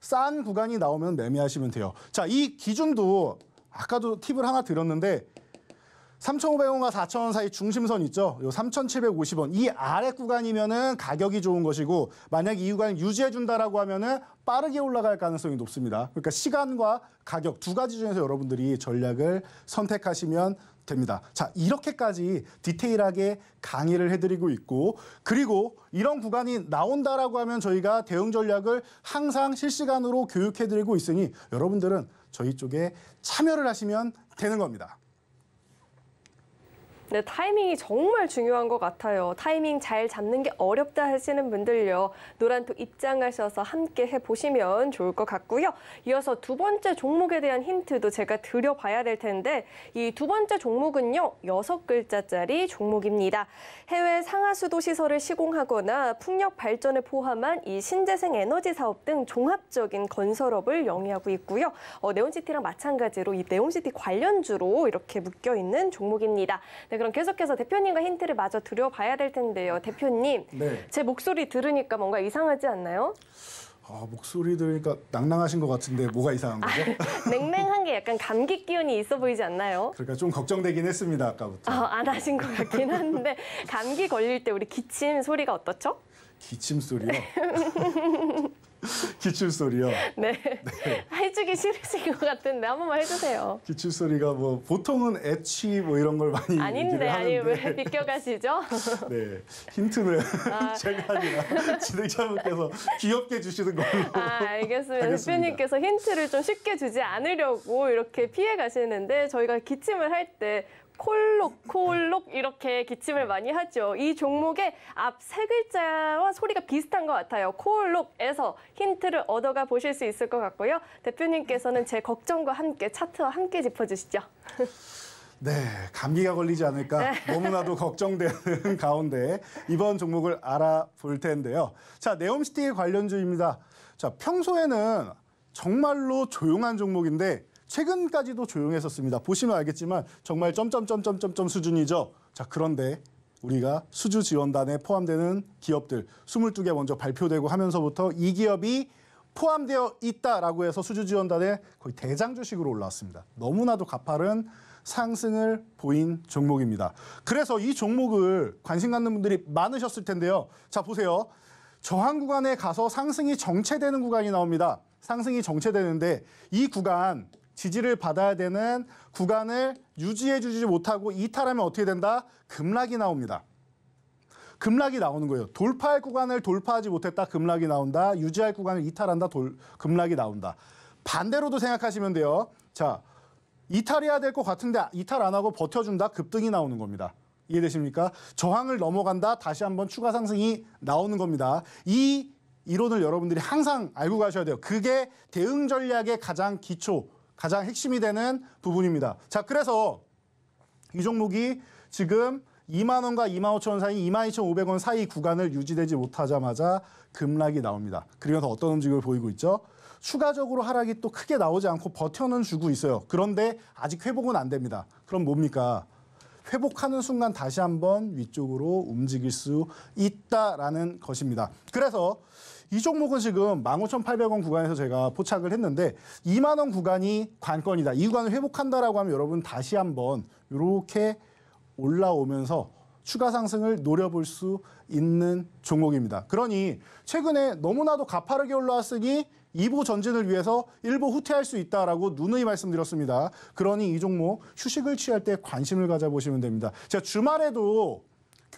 싼 구간이 나오면 매매하시면 돼요. 자, 이 기준도 아까도 팁을 하나 드렸는데 3,500원과 4,000원 사이 중심선 있죠. 요 3,750원. 이 아래 구간이면은 가격이 좋은 것이고 만약 이 구간 을 유지해 준다라고 하면은 빠르게 올라갈 가능성이 높습니다. 그러니까 시간과 가격 두 가지 중에서 여러분들이 전략을 선택하시면 됩니다. 자, 이렇게까지 디테일하게 강의를 해드리고 있고, 그리고 이런 구간이 나온다라고 하면 저희가 대응 전략을 항상 실시간으로 교육해드리고 있으니 여러분들은 저희 쪽에 참여를 하시면 되는 겁니다. 네, 타이밍이 정말 중요한 것 같아요. 타이밍 잘 잡는 게 어렵다 하시는 분들요. 노란토 입장하셔서 함께 해보시면 좋을 것 같고요. 이어서 두 번째 종목에 대한 힌트도 제가 드려봐야 될 텐데 이 두 번째 종목은요. 여섯 글자짜리 종목입니다. 해외 상하수도 시설을 시공하거나 풍력 발전을 포함한 이 신재생 에너지 사업 등 종합적인 건설업을 영위하고 있고요. 어, 네온시티랑 마찬가지로 이 네온시티 관련주로 이렇게 묶여있는 종목입니다. 네, 그럼 계속해서 대표님과 힌트를 마저 드려봐야 될 텐데요. 아, 대표님, 네. 제 목소리 들으니까 뭔가 이상하지 않나요? 아, 목소리 들으니까 낭낭하신 것 같은데 뭐가 이상한 거죠? 아, 냉랭한 게 약간 감기 기운이 있어 보이지 않나요? 그러니까 좀 걱정되긴 했습니다, 아까부터. 아, 안 하신 것 같긴 한데 감기 걸릴 때 우리 기침 소리가 어떻죠? 기침 소리요? 기출소리요? 네. 네. 해주기 싫으신 것 같은데 한 번만 해주세요. 기출소리가 뭐 보통은 애취 뭐 이런 걸 많이 아닌데, 아니 왜 비껴가시죠? 네. 힌트는 아. 제가 아니라 진행자분께서 귀엽게 주시는 걸로 아, 알겠습니다. 대표님께서 힌트를 좀 쉽게 주지 않으려고 이렇게 피해 가시는데 저희가 기침을 할때 콜록 콜록 이렇게 기침을 많이 하죠. 이 종목의 앞 세 글자와 소리가 비슷한 것 같아요. 콜록에서 힌트를 얻어가 보실 수 있을 것 같고요. 대표님께서는 제 걱정과 함께 차트와 함께 짚어주시죠. 네, 감기가 걸리지 않을까 네. 너무나도 걱정되는 가운데 이번 종목을 알아볼 텐데요. 자, 네옴시티 관련주입니다. 자, 평소에는 정말로 조용한 종목인데 최근까지도 조용했었습니다. 보시면 알겠지만 정말 점점점점점점 수준이죠. 자, 그런데 우리가 수주 지원단에 포함되는 기업들 22개 먼저 발표되고 하면서부터 이 기업이 포함되어 있다라고 해서 수주 지원단에 거의 대장 주식으로 올라왔습니다. 너무나도 가파른 상승을 보인 종목입니다. 그래서 이 종목을 관심 갖는 분들이 많으셨을 텐데요. 자, 보세요. 저항 구간에 가서 상승이 정체되는 구간이 나옵니다. 상승이 정체되는데 이 구간 지지를 받아야 되는 구간을 유지해 주지 못하고 이탈하면 어떻게 된다? 급락이 나옵니다. 급락이 나오는 거예요. 돌파할 구간을 돌파하지 못했다. 급락이 나온다. 유지할 구간을 이탈한다. 돌, 급락이 나온다. 반대로도 생각하시면 돼요. 자, 이탈해야 될 것 같은데 이탈 안 하고 버텨준다. 급등이 나오는 겁니다. 이해되십니까? 저항을 넘어간다. 다시 한번 추가 상승이 나오는 겁니다. 이 이론을 여러분들이 항상 알고 가셔야 돼요. 그게 대응 전략의 가장 기초 가장 핵심이 되는 부분입니다. 자, 그래서 이 종목이 지금 2만 원과 2만 5천 원 사이 2만 2,500원 사이 구간을 유지되지 못하자마자 급락이 나옵니다. 그리면서 어떤 움직임을 보이고 있죠? 추가적으로 하락이 또 크게 나오지 않고 버텨는 주고 있어요. 그런데 아직 회복은 안 됩니다. 그럼 뭡니까? 회복하는 순간 다시 한번 위쪽으로 움직일 수 있다라는 것입니다. 그래서 이 종목은 지금 15,800원 구간에서 제가 포착을 했는데 2만 원 구간이 관건이다. 이 구간을 회복한다라고 하면 여러분 다시 한번 이렇게 올라오면서 추가 상승을 노려볼 수 있는 종목입니다. 그러니 최근에 너무나도 가파르게 올라왔으니 2보 전진을 위해서 1보 후퇴할 수 있다라고 누누이 말씀드렸습니다. 그러니 이 종목 휴식을 취할 때 관심을 가져보시면 됩니다. 제가 주말에도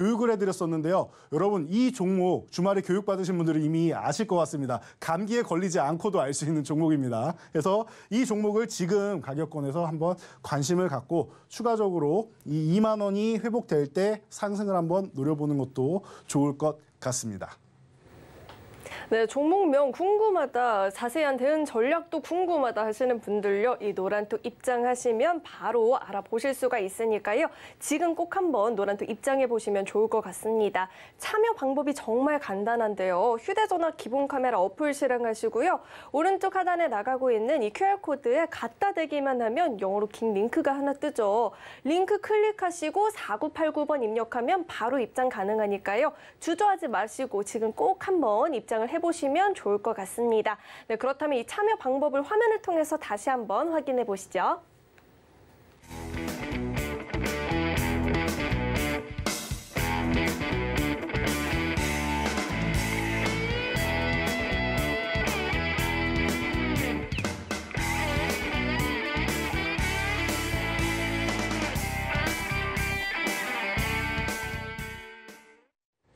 교육을 해드렸었는데요. 여러분 이 종목 주말에 교육 받으신 분들은 이미 아실 것 같습니다. 감기에 걸리지 않고도 알 수 있는 종목입니다. 그래서 이 종목을 지금 가격권에서 한번 관심을 갖고 추가적으로 이 2만 원이 회복될 때 상승을 한번 노려보는 것도 좋을 것 같습니다. 네, 종목명 궁금하다, 자세한 대응 전략도 궁금하다 하시는 분들요. 이 노란톡 입장하시면 바로 알아보실 수가 있으니까요. 지금 꼭 한번 노란톡 입장해 보시면 좋을 것 같습니다. 참여 방법이 정말 간단한데요. 휴대전화 기본 카메라 어플 실행하시고요. 오른쪽 하단에 나가고 있는 이 QR코드에 갖다 대기만 하면 영어로 긴 링크가 하나 뜨죠. 링크 클릭하시고 4989번 입력하면 바로 입장 가능하니까요. 주저하지 마시고 지금 꼭 한번 입장 구상을 해보시면 좋을 것 같습니다. 네, 그렇다면 이 참여 방법을 화면을 통해서 다시 한번 확인해 보시죠.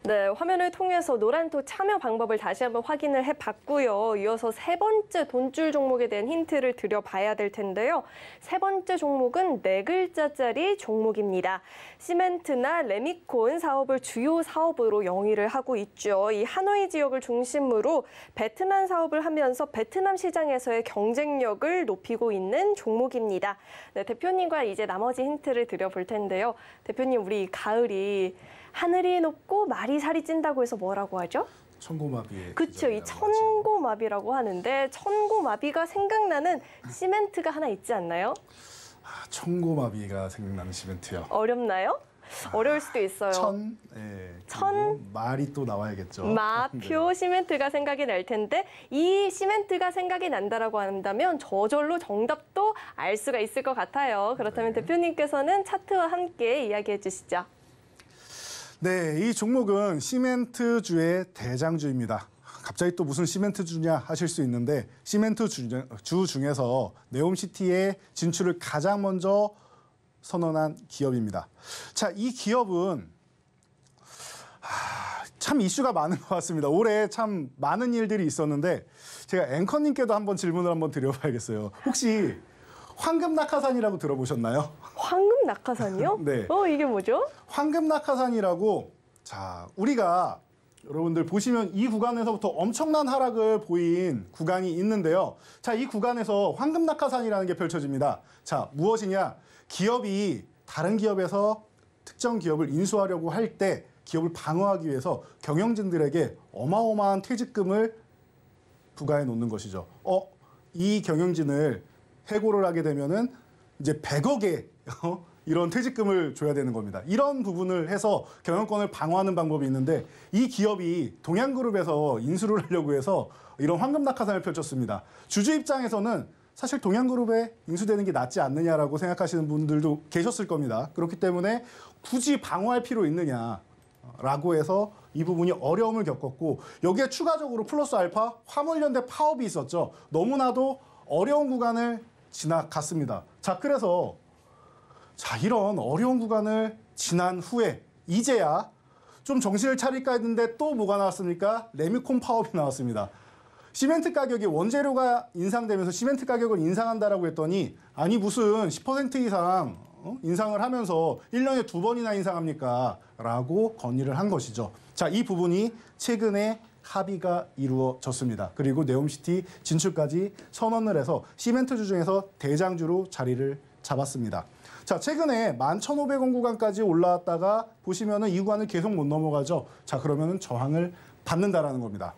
네, 화면을 통해서 노란톡 참여 방법을 다시 한번 확인을 해봤고요. 이어서 세 번째 돈줄 종목에 대한 힌트를 드려봐야 될 텐데요. 세 번째 종목은 네 글자짜리 종목입니다. 시멘트나 레미콘 사업을 주요 사업으로 영위를 하고 있죠. 이 하노이 지역을 중심으로 베트남 사업을 하면서 베트남 시장에서의 경쟁력을 높이고 있는 종목입니다. 네, 대표님과 이제 나머지 힌트를 드려볼 텐데요. 대표님, 우리 가을이 하늘이 높고 말이 살이 찐다고 해서 뭐라고 하죠? 천고마비. 그쵸이 천고마비라고 하는데 천고마비가 생각나는 시멘트가 하나 있지 않나요? 아, 천고마비가 생각나는 시멘트요. 어렵나요? 아, 어려울 수도 있어요. 천, 예, 천 말이 또 나와야겠죠. 마표 네. 시멘트가 생각이 날 텐데 이 시멘트가 생각이 난다라고 한다면 저절로 정답도 알 수가 있을 것 같아요. 그렇다면 네. 대표님께서는 차트와 함께 이야기해 주시죠. 네, 이 종목은 시멘트주의 대장주입니다. 갑자기 또 무슨 시멘트주냐 하실 수 있는데 시멘트주 중에서 네옴시티의 진출을 가장 먼저 선언한 기업입니다. 자, 이 기업은 하, 아, 참 이슈가 많은 것 같습니다. 올해 참 많은 일들이 있었는데 제가 앵커님께도 한번 질문을 한번 드려봐야겠어요. 혹시 황금 낙하산이라고 들어보셨나요? 황금 낙하산이요? 네. 어, 이게 뭐죠? 황금 낙하산이라고 자, 우리가 여러분들 보시면 이 구간에서부터 엄청난 하락을 보인 구간이 있는데요. 자, 이 구간에서 황금 낙하산이라는 게 펼쳐집니다. 자, 무엇이냐? 기업이 다른 기업에서 특정 기업을 인수하려고 할 때 기업을 방어하기 위해서 경영진들에게 어마어마한 퇴직금을 부과해 놓는 것이죠. 어, 이 경영진을 해고를 하게 되면은 이제 100억의 어? 이런 퇴직금을 줘야 되는 겁니다. 이런 부분을 해서 경영권을 방어하는 방법이 있는데 이 기업이 동양그룹에서 인수를 하려고 해서 이런 황금 낙하산을 펼쳤습니다. 주주 입장에서는 사실 동양그룹에 인수되는 게 낫지 않느냐라고 생각하시는 분들도 계셨을 겁니다. 그렇기 때문에 굳이 방어할 필요 있느냐라고 해서 이 부분이 어려움을 겪었고 여기에 추가적으로 플러스 알파 화물연대 파업이 있었죠. 너무나도 어려운 구간을 지나갔습니다. 자, 그래서 자, 이런 어려운 구간을 지난 후에 이제야 좀 정신을 차릴까 했는데 또 뭐가 나왔습니까? 레미콘 파업이 나왔습니다. 시멘트 가격이 원재료가 인상되면서 시멘트 가격을 인상한다라고 했더니 아니 무슨 10% 이상 어? 인상을 하면서 1년에 두 번이나 인상합니까? 라고 건의를 한 것이죠. 자, 이 부분이 최근에 합의가 이루어졌습니다. 그리고 네옴시티 진출까지 선언을 해서 시멘트주 중에서 대장주로 자리를 잡았습니다. 자, 최근에 11,500원 구간까지 올라왔다가 보시면은 이 구간을 계속 못 넘어가죠. 자, 그러면은 저항을 받는다라는 겁니다.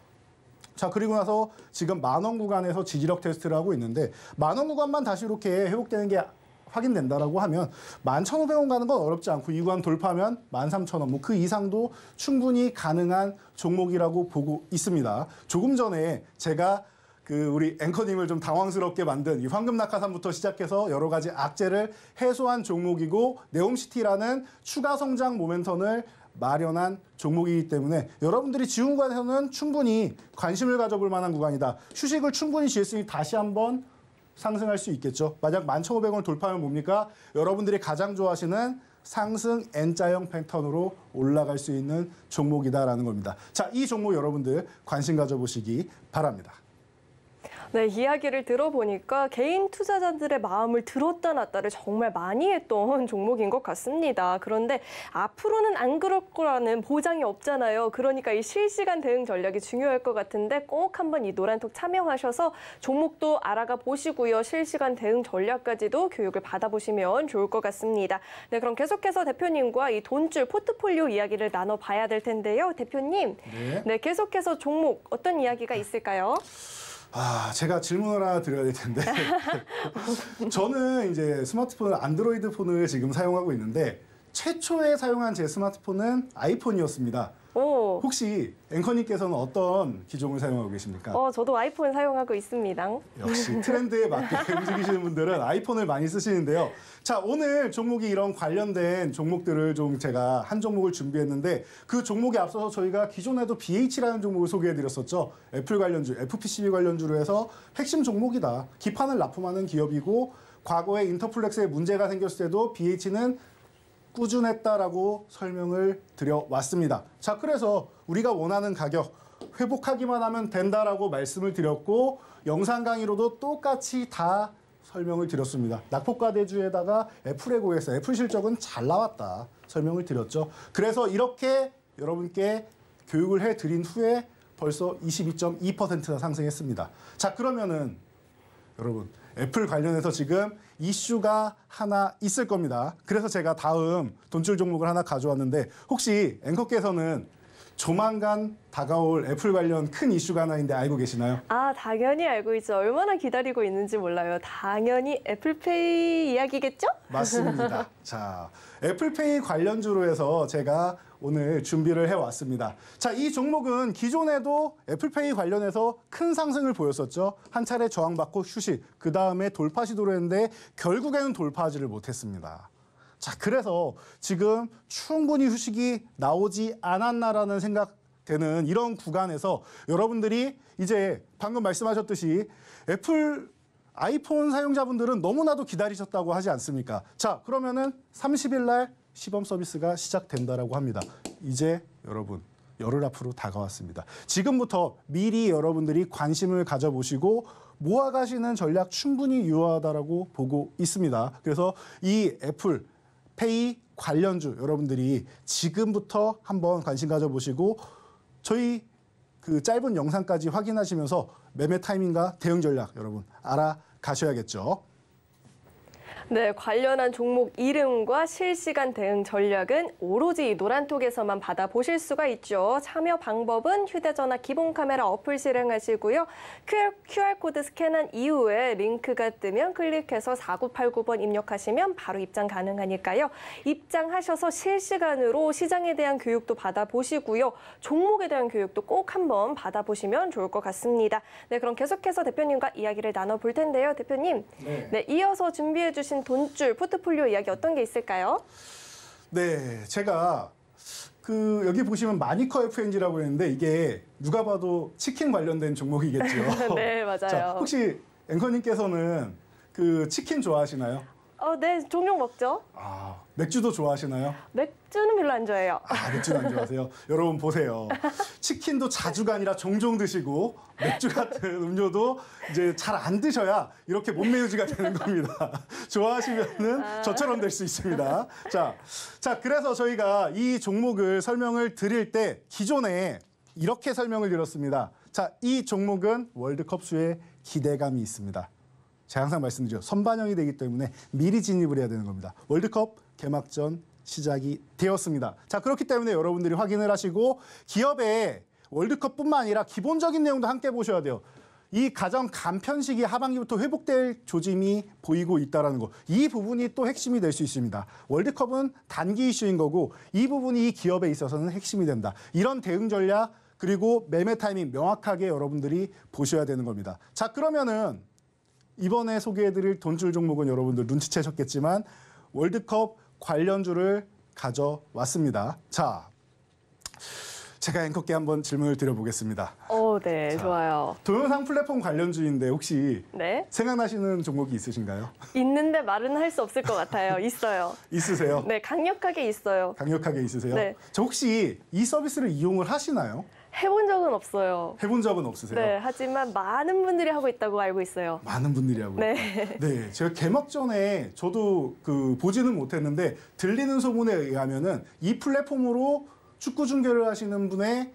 자 그리고 나서 지금 만원 구간에서 지지력 테스트를 하고 있는데 만원 구간만 다시 이렇게 회복되는 게 확인된다라고 하면 11,500원 가는 건 어렵지 않고 이 구간 돌파하면 13,000원 뭐 그 이상도 충분히 가능한 종목이라고 보고 있습니다. 조금 전에 제가 그 우리 앵커님을 좀 당황스럽게 만든 이 황금 낙하산부터 시작해서 여러 가지 악재를 해소한 종목이고 네옴시티라는 추가 성장 모멘텀을 마련한 종목이기 때문에 여러분들이 지금 구간에서는 충분히 관심을 가져볼 만한 구간이다. 휴식을 충분히 지했으니 다시 한번 상승할 수 있겠죠. 만약 11,500원을 돌파하면 뭡니까? 여러분들이 가장 좋아하시는 상승 N자형 패턴으로 올라갈 수 있는 종목이다라는 겁니다. 자, 이 종목 여러분들 관심 가져보시기 바랍니다. 네, 이야기를 들어보니까 개인 투자자들의 마음을 들었다 놨다를 정말 많이 했던 종목인 것 같습니다. 그런데 앞으로는 안 그럴 거라는 보장이 없잖아요. 그러니까 이 실시간 대응 전략이 중요할 것 같은데 꼭 한번 이 노란톡 참여하셔서 종목도 알아가 보시고요. 실시간 대응 전략까지도 교육을 받아보시면 좋을 것 같습니다. 네, 그럼 계속해서 대표님과 이 돈줄 포트폴리오 이야기를 나눠봐야 될 텐데요. 대표님, 네, 네 계속해서 종목 어떤 이야기가 있을까요? 아, 제가 질문 하나 드려야 될 텐데. 저는 이제 스마트폰 안드로이드 폰을 지금 사용하고 있는데 최초에 사용한 제 스마트폰은 아이폰이었습니다. 오. 혹시 앵커님께서는 어떤 기종을 사용하고 계십니까? 어, 저도 아이폰 사용하고 있습니다. 역시 트렌드에 맞게 움직이시는 분들은 아이폰을 많이 쓰시는데요. 자, 오늘 종목이 이런 관련된 종목들을 좀 제가 한 종목을 준비했는데 그 종목에 앞서서 저희가 기존에도 BH라는 종목을 소개해드렸었죠. 애플 관련주, FPCB 관련주로 해서 핵심 종목이다. 기판을 납품하는 기업이고 과거에 인터플렉스에 문제가 생겼을 때도 BH는 꾸준했다라고 설명을 드려왔습니다. 자, 그래서 우리가 원하는 가격 회복하기만 하면 된다라고 말씀을 드렸고 영상 강의로도 똑같이 다 설명을 드렸습니다. 낙폭과대주에다가 애플에고에서 애플 실적은 잘 나왔다 설명을 드렸죠. 그래서 이렇게 여러분께 교육을 해드린 후에 벌써 22.2%나 상승했습니다. 자 그러면은 여러분 애플 관련해서 지금 이슈가 하나 있을 겁니다. 그래서 제가 다음 돈줄 종목을 하나 가져왔는데 혹시 앵커께서는 조만간 다가올 애플 관련 큰 이슈가 하나 인데 알고 계시나요? 아 당연히 알고 있죠. 얼마나 기다리고 있는지 몰라요. 당연히 애플페이 이야기겠죠? 맞습니다. 자 애플페이 관련주로 해서 제가 오늘 준비를 해왔습니다. 자, 이 종목은 기존에도 애플페이 관련해서 큰 상승을 보였었죠. 한 차례 저항받고 휴식, 그 다음에 돌파 시도를 했는데 결국에는 돌파하지를 못했습니다. 자, 그래서 지금 충분히 휴식이 나오지 않았나라는 생각 되는 이런 구간에서 여러분들이 이제 방금 말씀하셨듯이 애플 아이폰 사용자분들은 너무나도 기다리셨다고 하지 않습니까? 자, 그러면은 30일 날 시범 서비스가 시작된다라고 합니다. 이제 여러분 열흘 앞으로 다가왔습니다. 지금부터 미리 여러분들이 관심을 가져보시고 모아가시는 전략 충분히 유효하다라고 보고 있습니다. 그래서 이 애플 페이 관련주 여러분들이 지금부터 한번 관심 가져보시고 저희 그 짧은 영상까지 확인하시면서 매매 타이밍과 대응 전략 여러분 알아가셔야겠죠. 네, 관련한 종목 이름과 실시간 대응 전략은 오로지 노란톡에서만 받아보실 수가 있죠. 참여 방법은 휴대전화 기본 카메라 어플 실행하시고요. QR, QR코드 스캔한 이후에 링크가 뜨면 클릭해서 4989번 입력하시면 바로 입장 가능하니까요. 입장하셔서 실시간으로 시장에 대한 교육도 받아보시고요. 종목에 대한 교육도 꼭 한번 받아보시면 좋을 것 같습니다. 네, 그럼 계속해서 대표님과 이야기를 나눠볼 텐데요. 대표님, 네, 네 이어서 준비해 주신 고르 돈줄 포트폴리오 이야기 어떤 게 있을까요? 네, 제가 그 여기 보시면 마니커 FNG라고 했는데 이게 누가 봐도 치킨 관련된 종목이겠죠. 네, 맞아요. 자, 혹시 앵커님께서는 그 치킨 좋아하시나요? 어, 네, 종종 먹죠. 아, 맥주도 좋아하시나요? 맥주는 별로 안 좋아해요. 아, 맥주는 안 좋아하세요? 여러분 보세요. 치킨도 자주가 아니라 종종 드시고 맥주 같은 음료도 이제 잘 안 드셔야 이렇게 몸매 유지가 되는 겁니다. 좋아하시면은 아. 저처럼 될 수 있습니다. 자, 자, 그래서 저희가 이 종목을 설명을 드릴 때 기존에 이렇게 설명을 드렸습니다. 자, 이 종목은 월드컵 수에 기대감이 있습니다. 제가 항상 말씀드려 선반영이 되기 때문에 미리 진입을 해야 되는 겁니다. 월드컵 개막전 시작이 되었습니다. 자 그렇기 때문에 여러분들이 확인을 하시고 기업의 월드컵뿐만 아니라 기본적인 내용도 함께 보셔야 돼요. 이 가장 간편식이 하반기부터 회복될 조짐이 보이고 있다는 것. 이 부분이 또 핵심이 될 수 있습니다. 월드컵은 단기 이슈인 거고 이 부분이 이 기업에 있어서는 핵심이 된다. 이런 대응 전략 그리고 매매 타이밍 명확하게 여러분들이 보셔야 되는 겁니다. 자, 그러면은 이번에 소개해드릴 돈줄 종목은 여러분들 눈치채셨겠지만 월드컵 관련주를 가져왔습니다. 자, 제가 앵커께 한번 질문을 드려보겠습니다. 오, 어, 네, 자, 좋아요. 동영상 플랫폼 관련주인데 혹시 네? 생각나시는 종목이 있으신가요? 있는데 말은 할 수 없을 것 같아요. 있어요. 있으세요? 네, 강력하게 있어요. 강력하게 있으세요? 네. 저 혹시 이 서비스를 이용을 하시나요? 해본 적은 없어요. 해본 적은 없으세요? 네, 하지만 많은 분들이 하고 있다고 알고 있어요. 많은 분들이 하고 네. 있다. 네, 제가 개막 전에 저도 그 보지는 못했는데 들리는 소문에 의하면은 이 플랫폼으로 축구 중계를 하시는 분의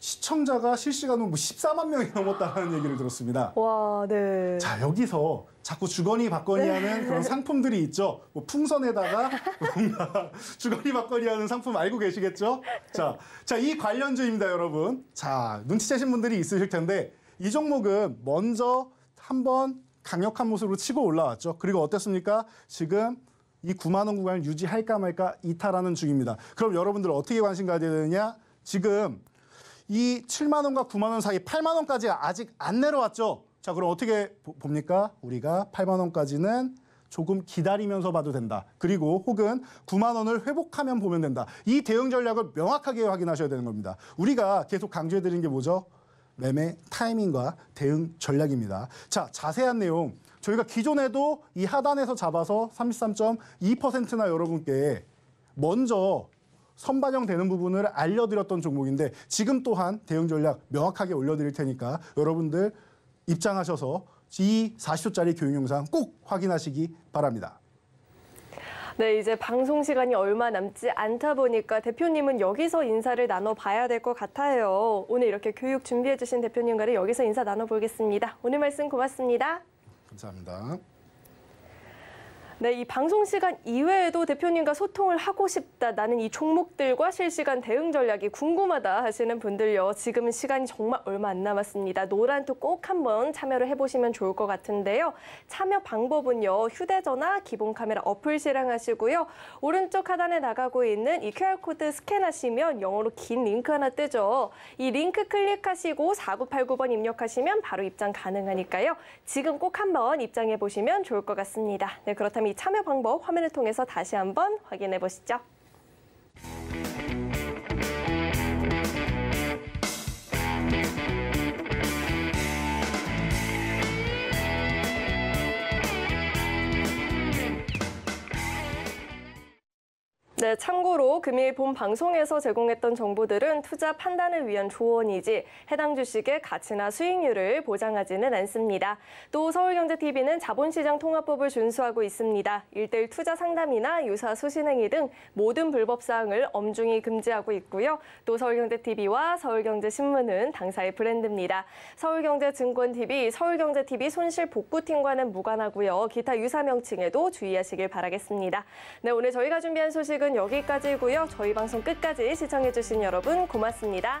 시청자가 실시간으로 뭐 14만 명이 넘었다는 얘기를 들었습니다. 와, 네. 자, 여기서 자꾸 주거니 받거니 하는 그런 네. 상품들이 있죠. 뭐 풍선에다가 뭔가 주거니 받거니 하는 상품 알고 계시겠죠? 자, 자, 이 관련주입니다, 여러분. 자, 눈치채신 분들이 있으실 텐데 이 종목은 먼저 한번 강력한 모습으로 치고 올라왔죠. 그리고 어땠습니까? 지금 이 9만 원 구간을 유지할까 말까 이탈하는 중입니다. 그럼 여러분들 어떻게 관심 가져야 되느냐? 지금 이 7만 원과 9만 원 사이 8만 원까지 아직 안 내려왔죠. 자, 그럼 어떻게 봅니까? 우리가 8만 원까지는 조금 기다리면서 봐도 된다. 그리고 혹은 9만 원을 회복하면 보면 된다. 이 대응 전략을 명확하게 확인하셔야 되는 겁니다. 우리가 계속 강조해 드린 게 뭐죠? 매매 타이밍과 대응 전략입니다. 자, 자세한 내용 저희가 기존에도 이 하단에서 잡아서 33.2%나 여러분께 먼저 선반영되는 부분을 알려드렸던 종목인데 지금 또한 대응 전략 명확하게 올려드릴 테니까 여러분들 입장하셔서 이 40초짜리 교육영상 꼭 확인하시기 바랍니다. 네, 이제 방송 시간이 얼마 남지 않다 보니까 대표님은 여기서 인사를 나눠봐야 될 것 같아요. 오늘 이렇게 교육 준비해주신 대표님과 여기서 인사 나눠보겠습니다. 오늘 말씀 고맙습니다. 감사합니다. 네, 이 방송 시간 이외에도 대표님과 소통을 하고 싶다. 나는 이 종목들과 실시간 대응 전략이 궁금하다 하시는 분들요. 지금 시간이 정말 얼마 안 남았습니다. 노란톡 꼭 한번 참여를 해보시면 좋을 것 같은데요. 참여 방법은요. 휴대전화, 기본 카메라 어플 실행하시고요. 오른쪽 하단에 나가고 있는 이 QR코드 스캔하시면 영어로 긴 링크 하나 뜨죠. 이 링크 클릭하시고 4989번 입력하시면 바로 입장 가능하니까요. 지금 꼭 한번 입장해 보시면 좋을 것 같습니다. 네, 그렇다면 참여 방법 화면을 통해서 다시 한번 확인해 보시죠. 이 네, 참고로 금일 본 방송에서 제공했던 정보들은 투자 판단을 위한 조언이지 해당 주식의 가치나 수익률을 보장하지는 않습니다. 또 서울경제TV는 자본시장 통합법을 준수하고 있습니다. 일대일 투자 상담이나 유사 수신행위 등 모든 불법 사항을 엄중히 금지하고 있고요. 또 서울경제TV와 서울경제신문은 당사의 브랜드입니다. 서울경제증권TV, 서울경제TV 손실 복구팀과는 무관하고요. 기타 유사 명칭에도 주의하시길 바라겠습니다. 네, 오늘 저희가 준비한 소식은 여기까지고요. 저희 방송 끝까지 시청해주신 여러분 고맙습니다.